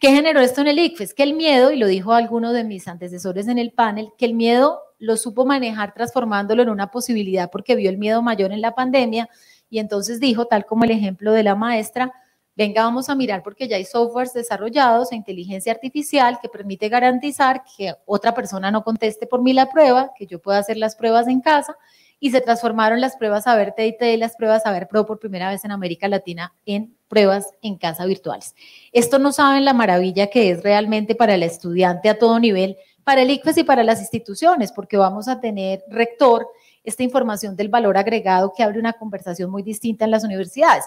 ¿Qué generó esto en el ICFES? Que el miedo, y lo dijo alguno de mis antecesores en el panel, que el miedo lo supo manejar transformándolo en una posibilidad porque vio el miedo mayor en la pandemia y entonces dijo, tal como el ejemplo de la maestra, Venga, vamos a mirar porque ya hay softwares desarrollados e inteligencia artificial que permite garantizar que otra persona no conteste por mí la prueba, que yo pueda hacer las pruebas en casa y se transformaron las pruebas ver TIT y las pruebas ver Pro por primera vez en América Latina en pruebas en casa virtuales. Esto no saben la maravilla que es realmente para el estudiante a todo nivel, para el ICFES y para las instituciones, porque vamos a tener rector esta información del valor agregado que abre una conversación muy distinta en las universidades.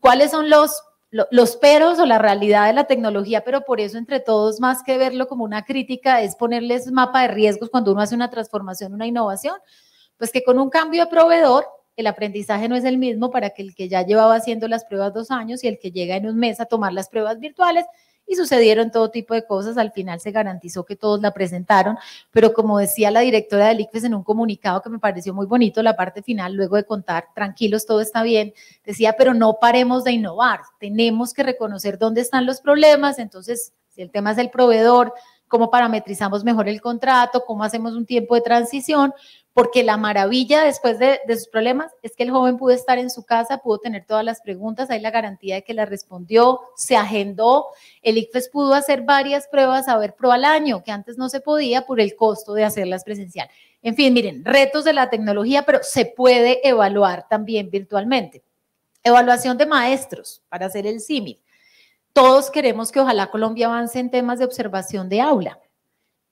¿Cuáles son los los peros o la realidad de la tecnología, pero por eso entre todos, más que verlo como una crítica, es ponerles mapa de riesgos cuando uno hace una transformación, una innovación, pues que con un cambio de proveedor el aprendizaje no es el mismo para que el que ya llevaba haciendo las pruebas dos años y el que llega en un mes a tomar las pruebas virtuales, y sucedieron todo tipo de cosas. Al final se garantizó que todos la presentaron, pero como decía la directora del ICFES en un comunicado que me pareció muy bonito, la parte final, luego de contar, tranquilos, todo está bien, decía, pero no paremos de innovar, tenemos que reconocer dónde están los problemas, entonces, si el tema es el proveedor, cómo parametrizamos mejor el contrato, cómo hacemos un tiempo de transición, porque la maravilla después de, sus problemas es que el joven pudo estar en su casa, pudo tener todas las preguntas, hay la garantía de que la respondió, se agendó, el ICFES pudo hacer varias pruebas, a ver pro al año, que antes no se podía por el costo de hacerlas presencial. En fin, miren, retos de la tecnología, pero se puede evaluar también virtualmente. Evaluación de maestros, para hacer el símil. Todos queremos que ojalá Colombia avance en temas de observación de aula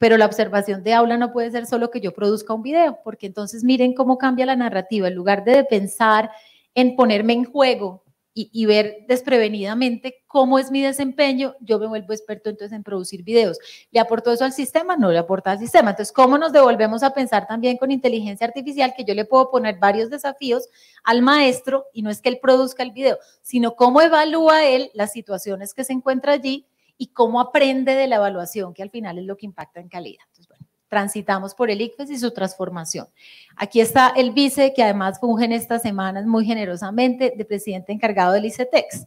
pero la observación de aula no puede ser solo que yo produzca un video, porque entonces miren cómo cambia la narrativa. En lugar de pensar en ponerme en juego y, ver desprevenidamente cómo es mi desempeño, yo me vuelvo experto entonces en producir videos. ¿Le aportó eso al sistema? No le aporta al sistema. Entonces, ¿cómo nos devolvemos a pensar también con inteligencia artificial que yo le puedo poner varios desafíos al maestro y no es que él produzca el video, sino cómo evalúa él las situaciones que se encuentra allí y cómo aprende de la evaluación, que al final es lo que impacta en calidad. transitamos por el ICFES y su transformación. Aquí está el vice, que además funge en estas semanas muy generosamente de presidente encargado del ICETEX.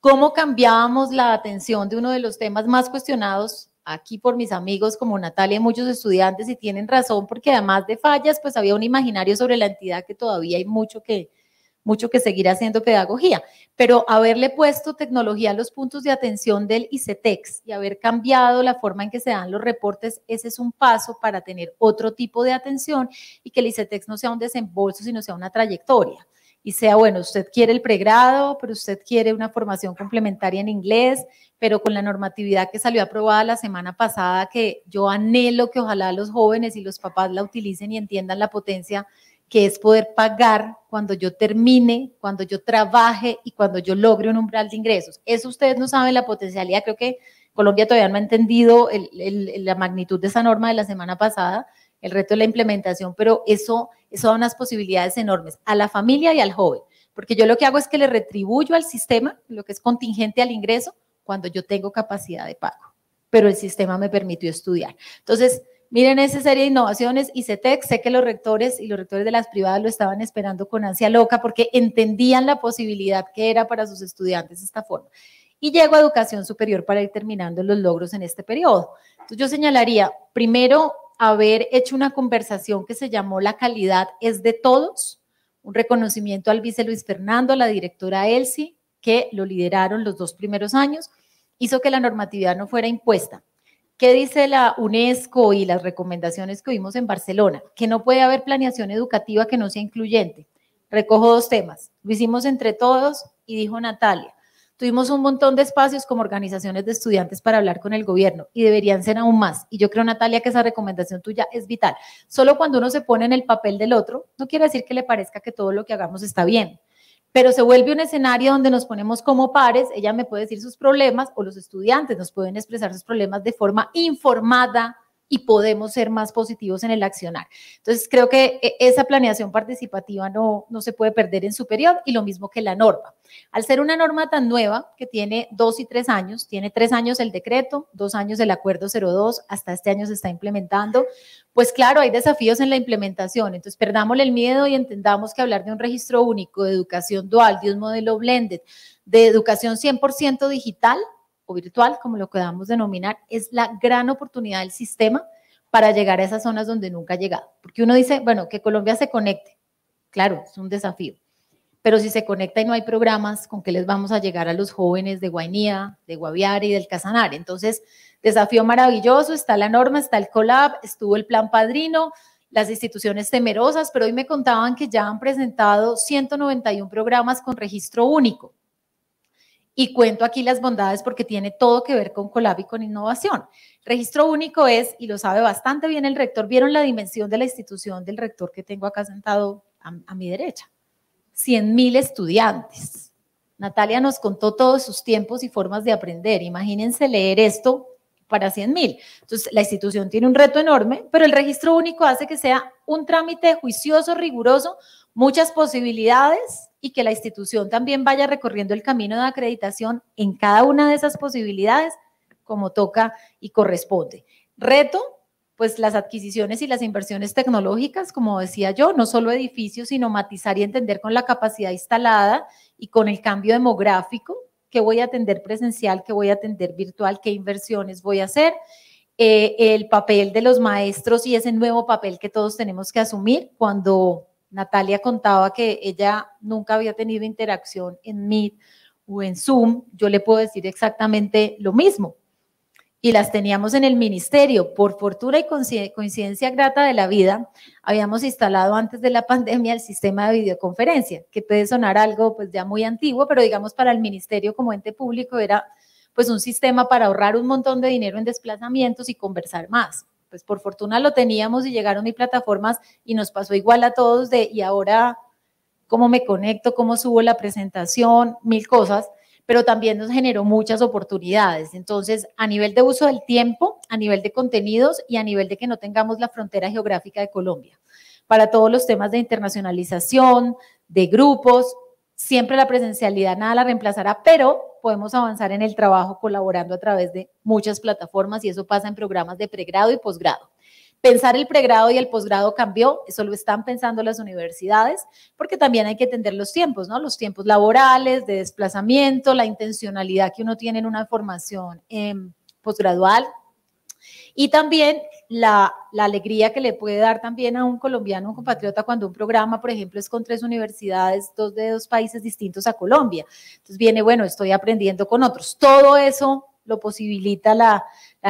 ¿Cómo cambiábamos la atención de uno de los temas más cuestionados aquí por mis amigos como Natalia y muchos estudiantes y tienen razón porque además de fallas, pues había un imaginario sobre la entidad que todavía hay mucho que, mucho que seguir haciendo pedagogía, pero haberle puesto tecnología a los puntos de atención del ICETEX y haber cambiado la forma en que se dan los reportes, ese es un paso para tener otro tipo de atención y que el ICETEX no sea un desembolso, sino sea una trayectoria y sea, bueno, usted quiere el pregrado, pero usted quiere una formación complementaria en inglés, pero con la normatividad que salió aprobada la semana pasada, que yo anhelo que ojalá los jóvenes y los papás la utilicen y entiendan la potencia que es poder pagar cuando yo termine, cuando yo trabaje y cuando yo logre un umbral de ingresos. Eso ustedes no saben la potencialidad. Creo que Colombia todavía no ha entendido la magnitud de esa norma de la semana pasada, el reto de la implementación, pero eso, eso da unas posibilidades enormes a la familia y al joven. Porque yo lo que hago es que le retribuyo al sistema, lo que es contingente al ingreso, cuando yo tengo capacidad de pago. Pero el sistema me permitió estudiar. Entonces, Miren esa serie de innovaciones, y CETEC, sé que los rectores y los rectores de las privadas lo estaban esperando con ansia loca porque entendían la posibilidad que era para sus estudiantes esta forma. Y llego a educación superior para ir terminando los logros en este periodo. Entonces yo señalaría, primero, haber hecho una conversación que se llamó La calidad es de todos, un reconocimiento al vice Luis Fernando, a la directora Elsie, que lo lideraron los dos primeros años, hizo que la normatividad no fuera impuesta, ¿Qué dice la UNESCO y las recomendaciones que vimos en Barcelona? Que no puede haber planeación educativa que no sea incluyente. Recojo dos temas. Lo hicimos entre todos y dijo Natalia. Tuvimos un montón de espacios como organizaciones de estudiantes para hablar con el gobierno y deberían ser aún más. Y yo creo, Natalia, que esa recomendación tuya es vital. Solo cuando uno se pone en el papel del otro, no quiere decir que le parezca que todo lo que hagamos está bien, pero se vuelve un escenario donde nos ponemos como pares, ella me puede decir sus problemas o los estudiantes nos pueden expresar sus problemas de forma informada, y podemos ser más positivos en el accionar. Entonces, creo que eh, esa planeación participativa no, no se puede perder en superior, y lo mismo que la norma. Al ser una norma tan nueva que tiene dos y tres años, tiene tres años el decreto, dos años el acuerdo 02, hasta este año se está implementando, pues claro, hay desafíos en la implementación. Entonces, perdámosle el miedo y entendamos que hablar de un registro único, de educación dual, de un modelo blended, de educación 100% digital, o virtual, como lo podamos denominar, es la gran oportunidad del sistema para llegar a esas zonas donde nunca ha llegado. Porque uno dice, bueno, que Colombia se conecte. Claro, es un desafío. Pero si se conecta y no hay programas, ¿con qué les vamos a llegar a los jóvenes de Guainía, de Guaviare y del Casanare? Entonces, desafío maravilloso, está la norma, está el collab, estuvo el plan padrino, las instituciones temerosas, pero hoy me contaban que ya han presentado 191 programas con registro único. Y cuento aquí las bondades porque tiene todo que ver con Colab y con innovación. Registro único es, y lo sabe bastante bien el rector, vieron la dimensión de la institución del rector que tengo acá sentado a, mi derecha. 100 mil estudiantes. Natalia nos contó todos sus tiempos y formas de aprender. Imagínense leer esto para 100 mil. Entonces, la institución tiene un reto enorme, pero el registro único hace que sea un trámite juicioso, riguroso, muchas posibilidades y que la institución también vaya recorriendo el camino de acreditación en cada una de esas posibilidades como toca y corresponde. Reto, pues las adquisiciones y las inversiones tecnológicas, como decía yo, no solo edificios, sino matizar y entender con la capacidad instalada y con el cambio demográfico, qué voy a atender presencial, qué voy a atender virtual, qué inversiones voy a hacer, eh, el papel de los maestros y ese nuevo papel que todos tenemos que asumir. Cuando Natalia contaba que ella nunca había tenido interacción en Meet o en Zoom, yo le puedo decir exactamente lo mismo y las teníamos en el ministerio. Por fortuna y coincidencia grata de la vida, habíamos instalado antes de la pandemia el sistema de videoconferencia, que puede sonar algo pues ya muy antiguo, pero digamos para el ministerio como ente público era pues un sistema para ahorrar un montón de dinero en desplazamientos y conversar más. Pues por fortuna lo teníamos y llegaron mis plataformas y nos pasó igual a todos de y ahora cómo me conecto, cómo subo la presentación, mil cosas pero también nos generó muchas oportunidades. Entonces, a nivel de uso del tiempo, a nivel de contenidos y a nivel de que no tengamos la frontera geográfica de Colombia. Para todos los temas de internacionalización, de grupos, siempre la presencialidad nada la reemplazará, pero podemos avanzar en el trabajo colaborando a través de muchas plataformas y eso pasa en programas de pregrado y posgrado. Pensar el pregrado y el posgrado cambió, eso lo están pensando las universidades, porque también hay que entender los tiempos, ¿no? Los tiempos laborales, de desplazamiento, la intencionalidad que uno tiene en una formación eh, posgradual. Y también la, alegría que le puede dar también a un colombiano, un compatriota, cuando un programa, por ejemplo, es con tres universidades, dos de dos países distintos a Colombia. Entonces viene, bueno, estoy aprendiendo con otros. Todo eso lo posibilita la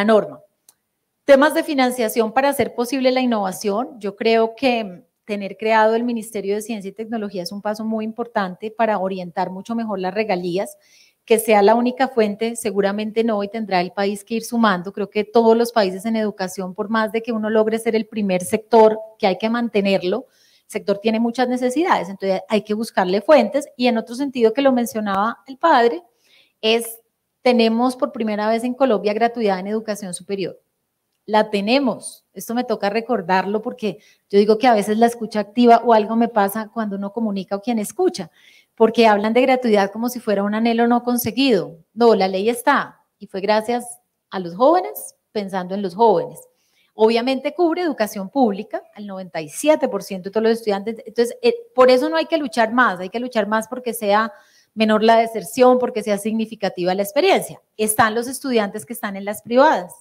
norma. Temas de financiación para hacer posible la innovación. Yo creo que mm, tener creado el Ministerio de Ciencia y Tecnología es un paso muy importante para orientar mucho mejor las regalías. Que sea la única fuente, seguramente no, y tendrá el país que ir sumando. Creo que todos los países en educación, por más de que uno logre ser el primer sector, que hay que mantenerlo, el sector tiene muchas necesidades, entonces hay que buscarle fuentes. Y en otro sentido que lo mencionaba el padre, es tenemos por primera vez en Colombia gratuidad en educación superior la tenemos. Esto me toca recordarlo porque yo digo que a veces la escucha activa o algo me pasa cuando uno comunica o quien escucha, porque hablan de gratuidad como si fuera un anhelo no conseguido. No, la ley está y fue gracias a los jóvenes, pensando en los jóvenes. Obviamente cubre educación pública al 97% de todos los estudiantes. Entonces, eh, por eso no hay que luchar más, hay que luchar más porque sea menor la deserción, porque sea significativa la experiencia. Están los estudiantes que están en las privadas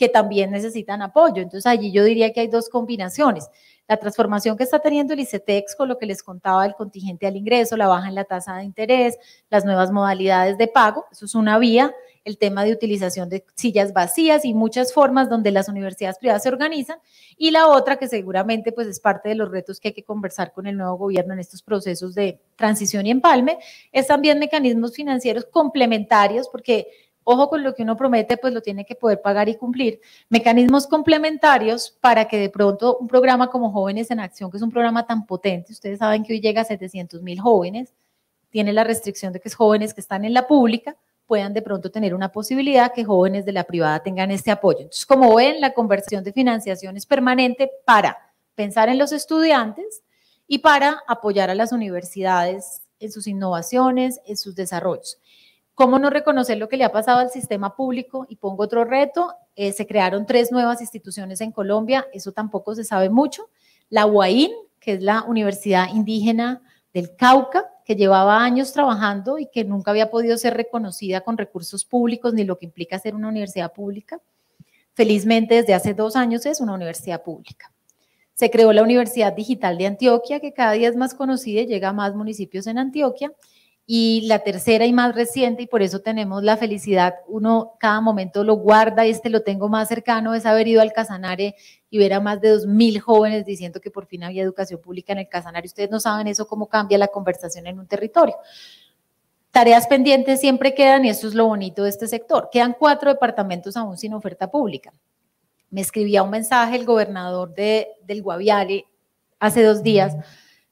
que también necesitan apoyo. Entonces allí yo diría que hay dos combinaciones. La transformación que está teniendo el ICTEX con lo que les contaba el contingente al ingreso, la baja en la tasa de interés, las nuevas modalidades de pago, eso es una vía, el tema de utilización de sillas vacías y muchas formas donde las universidades privadas se organizan y la otra que seguramente pues es parte de los retos que hay que conversar con el nuevo gobierno en estos procesos de transición y empalme, es también mecanismos financieros complementarios porque ojo con lo que uno promete, pues lo tiene que poder pagar y cumplir. Mecanismos complementarios para que de pronto un programa como Jóvenes en Acción, que es un programa tan potente, ustedes saben que hoy llega a 700 mil jóvenes, tiene la restricción de que es jóvenes que están en la pública, puedan de pronto tener una posibilidad que jóvenes de la privada tengan este apoyo. Entonces, como ven, la conversión de financiación es permanente para pensar en los estudiantes y para apoyar a las universidades en sus innovaciones, en sus desarrollos. ¿Cómo no reconocer lo que le ha pasado al sistema público? Y pongo otro reto, eh, se crearon tres nuevas instituciones en Colombia, eso tampoco se sabe mucho. La UAIN, que es la Universidad Indígena del Cauca, que llevaba años trabajando y que nunca había podido ser reconocida con recursos públicos ni lo que implica ser una universidad pública. Felizmente desde hace dos años es una universidad pública. Se creó la Universidad Digital de Antioquia, que cada día es más conocida y llega a más municipios en Antioquia. Y la tercera y más reciente, y por eso tenemos la felicidad, uno cada momento lo guarda, y este lo tengo más cercano, es haber ido al Casanare y ver a más de 2.000 jóvenes diciendo que por fin había educación pública en el Casanare. Ustedes no saben eso, cómo cambia la conversación en un territorio. Tareas pendientes siempre quedan, y esto es lo bonito de este sector. Quedan cuatro departamentos aún sin oferta pública. Me escribía un mensaje el gobernador de, del Guaviare hace dos días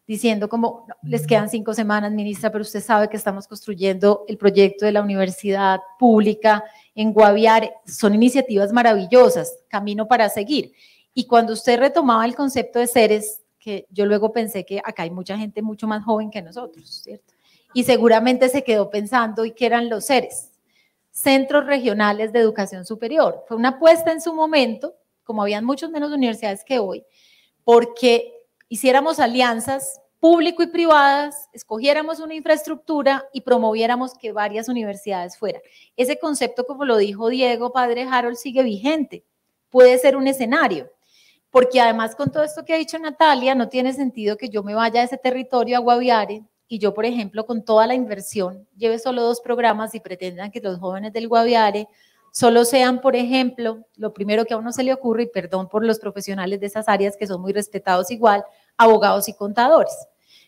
diciendo como, les quedan cinco semanas, ministra, pero usted sabe que estamos construyendo el proyecto de la universidad pública en Guaviare. Son iniciativas maravillosas, camino para seguir. Y cuando usted retomaba el concepto de seres, que yo luego pensé que acá hay mucha gente mucho más joven que nosotros, ¿cierto? Y seguramente se quedó pensando y qué eran los seres, centros regionales de educación superior. Fue una apuesta en su momento, como habían muchos menos universidades que hoy, porque hiciéramos alianzas público y privadas, escogiéramos una infraestructura y promoviéramos que varias universidades fueran. Ese concepto, como lo dijo Diego, padre Harold, sigue vigente. Puede ser un escenario, porque además con todo esto que ha dicho Natalia, no tiene sentido que yo me vaya a ese territorio a Guaviare y yo, por ejemplo, con toda la inversión, lleve solo dos programas y pretendan que los jóvenes del Guaviare solo sean, por ejemplo, lo primero que a uno se le ocurre, y perdón por los profesionales de esas áreas que son muy respetados igual, abogados y contadores.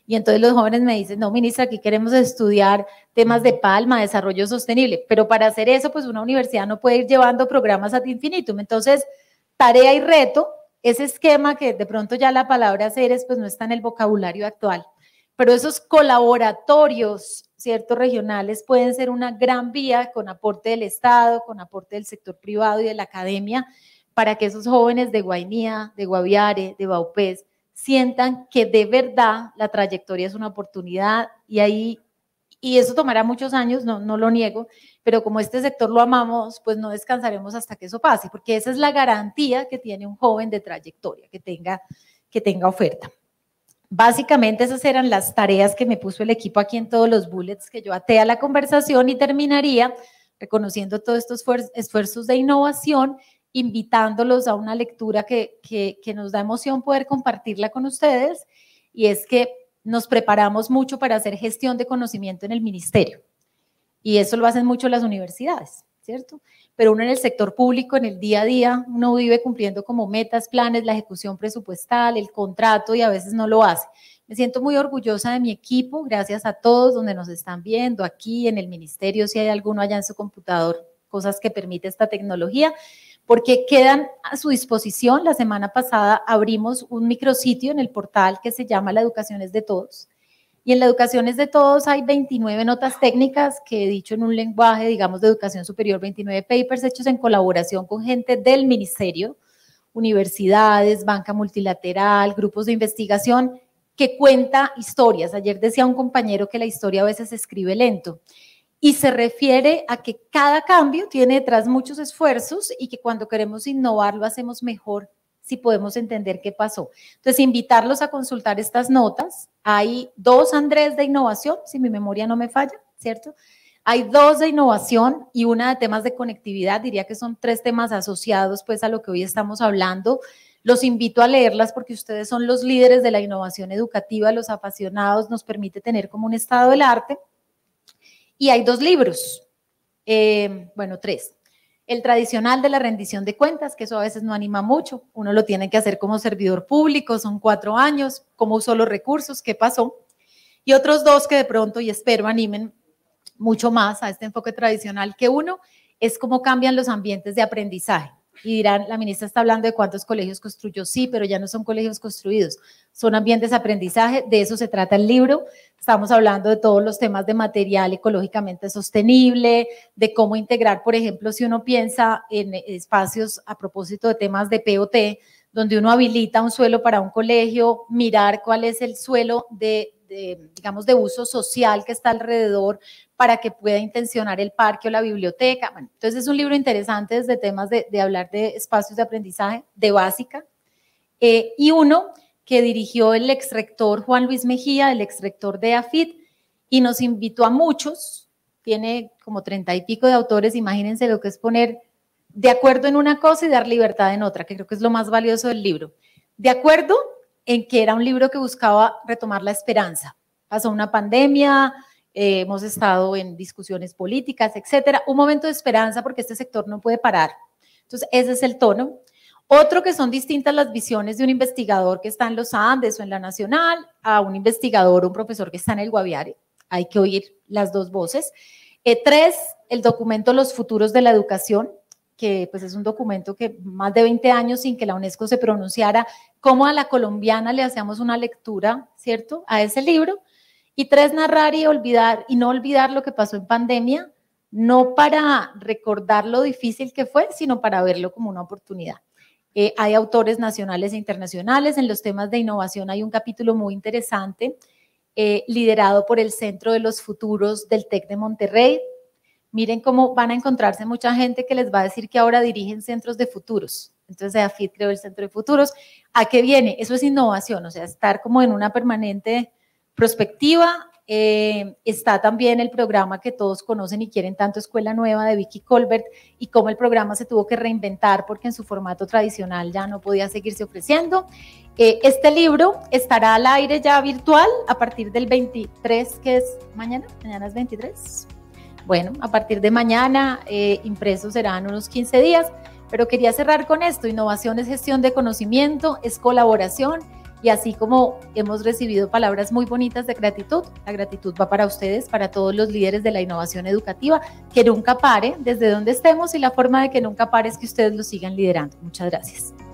Y entonces los jóvenes me dicen, no, ministra, aquí queremos estudiar temas de palma, desarrollo sostenible, pero para hacer eso, pues una universidad no puede ir llevando programas ad infinitum. Entonces, tarea y reto, ese esquema que de pronto ya la palabra hacer pues no está en el vocabulario actual, pero esos colaboratorios ciertos regionales pueden ser una gran vía con aporte del Estado, con aporte del sector privado y de la academia, para que esos jóvenes de Guainía, de Guaviare, de Baupés, sientan que de verdad la trayectoria es una oportunidad y ahí, y eso tomará muchos años, no, no lo niego, pero como este sector lo amamos, pues no descansaremos hasta que eso pase, porque esa es la garantía que tiene un joven de trayectoria, que tenga, que tenga oferta. Básicamente esas eran las tareas que me puso el equipo aquí en todos los bullets que yo até a la conversación y terminaría reconociendo todos estos esfuerzos de innovación, invitándolos a una lectura que nos da emoción poder compartirla con ustedes y es que nos preparamos mucho para hacer gestión de conocimiento en el ministerio y eso lo hacen mucho las universidades. ¿cierto? Pero uno en el sector público, en el día a día, uno vive cumpliendo como metas, planes, la ejecución presupuestal, el contrato y a veces no lo hace. Me siento muy orgullosa de mi equipo, gracias a todos donde nos están viendo, aquí en el ministerio, si hay alguno allá en su computador, cosas que permite esta tecnología, porque quedan a su disposición. La semana pasada abrimos un micrositio en el portal que se llama La educación es de todos y en la educación es de todos, hay 29 notas técnicas que he dicho en un lenguaje, digamos, de educación superior, 29 papers hechos en colaboración con gente del ministerio, universidades, banca multilateral, grupos de investigación, que cuenta historias. Ayer decía un compañero que la historia a veces se escribe lento y se refiere a que cada cambio tiene detrás muchos esfuerzos y que cuando queremos innovar lo hacemos mejor si podemos entender qué pasó. Entonces, invitarlos a consultar estas notas. Hay dos Andrés de innovación, si mi memoria no me falla, ¿cierto? Hay dos de innovación y una de temas de conectividad. Diría que son tres temas asociados pues a lo que hoy estamos hablando. Los invito a leerlas porque ustedes son los líderes de la innovación educativa, los apasionados, nos permite tener como un estado del arte. Y hay dos libros, eh, bueno, tres el tradicional de la rendición de cuentas, que eso a veces no anima mucho, uno lo tiene que hacer como servidor público, son cuatro años, cómo usó los recursos, qué pasó, y otros dos que de pronto, y espero animen mucho más a este enfoque tradicional, que uno es cómo cambian los ambientes de aprendizaje y dirán, la ministra está hablando de cuántos colegios construyó, sí, pero ya no son colegios construidos, son ambientes de aprendizaje, de eso se trata el libro, estamos hablando de todos los temas de material ecológicamente sostenible, de cómo integrar, por ejemplo, si uno piensa en espacios a propósito de temas de POT, donde uno habilita un suelo para un colegio, mirar cuál es el suelo de digamos, de uso social que está alrededor para que pueda intencionar el parque o la biblioteca. Bueno, entonces es un libro interesante desde temas de, hablar de espacios de aprendizaje, de básica, eh, y uno que dirigió el exrector Juan Luis Mejía, el exrector de AFIT, y nos invitó a muchos, tiene como treinta y pico de autores, imagínense lo que es poner de acuerdo en una cosa y dar libertad en otra, que creo que es lo más valioso del libro. De acuerdo en que era un libro que buscaba retomar la esperanza. Pasó una pandemia, eh, hemos estado en discusiones políticas, etcétera. Un momento de esperanza porque este sector no puede parar. Entonces, ese es el tono. Otro que son distintas las visiones de un investigador que está en los Andes o en la Nacional a un investigador, un profesor que está en el Guaviare. Hay que oír las dos voces. Eh, tres, el documento Los futuros de la educación, que pues es un documento que más de 20 años sin que la UNESCO se pronunciara, cómo a la colombiana le hacíamos una lectura, ¿cierto? A ese libro. Y tres, narrar y olvidar, y no olvidar lo que pasó en pandemia, no para recordar lo difícil que fue, sino para verlo como una oportunidad. Eh, hay autores nacionales e internacionales. En los temas de innovación hay un capítulo muy interesante eh, liderado por el Centro de los Futuros del TEC de Monterrey, miren cómo van a encontrarse mucha gente que les va a decir que ahora dirigen centros de futuros. Entonces, AFIT creó el Centro de Futuros. ¿A qué viene? Eso es innovación, o sea, estar como en una permanente prospectiva. Eh, está también el programa que todos conocen y quieren tanto, Escuela Nueva de Vicky Colbert, y cómo el programa se tuvo que reinventar porque en su formato tradicional ya no podía seguirse ofreciendo. Eh, este libro estará al aire ya virtual a partir del 23, que es mañana, mañana es 23, bueno, a partir de mañana eh, impresos serán unos 15 días, pero quería cerrar con esto. Innovación es gestión de conocimiento, es colaboración y así como hemos recibido palabras muy bonitas de gratitud, la gratitud va para ustedes, para todos los líderes de la innovación educativa, que nunca pare desde donde estemos y la forma de que nunca pare es que ustedes lo sigan liderando. Muchas gracias.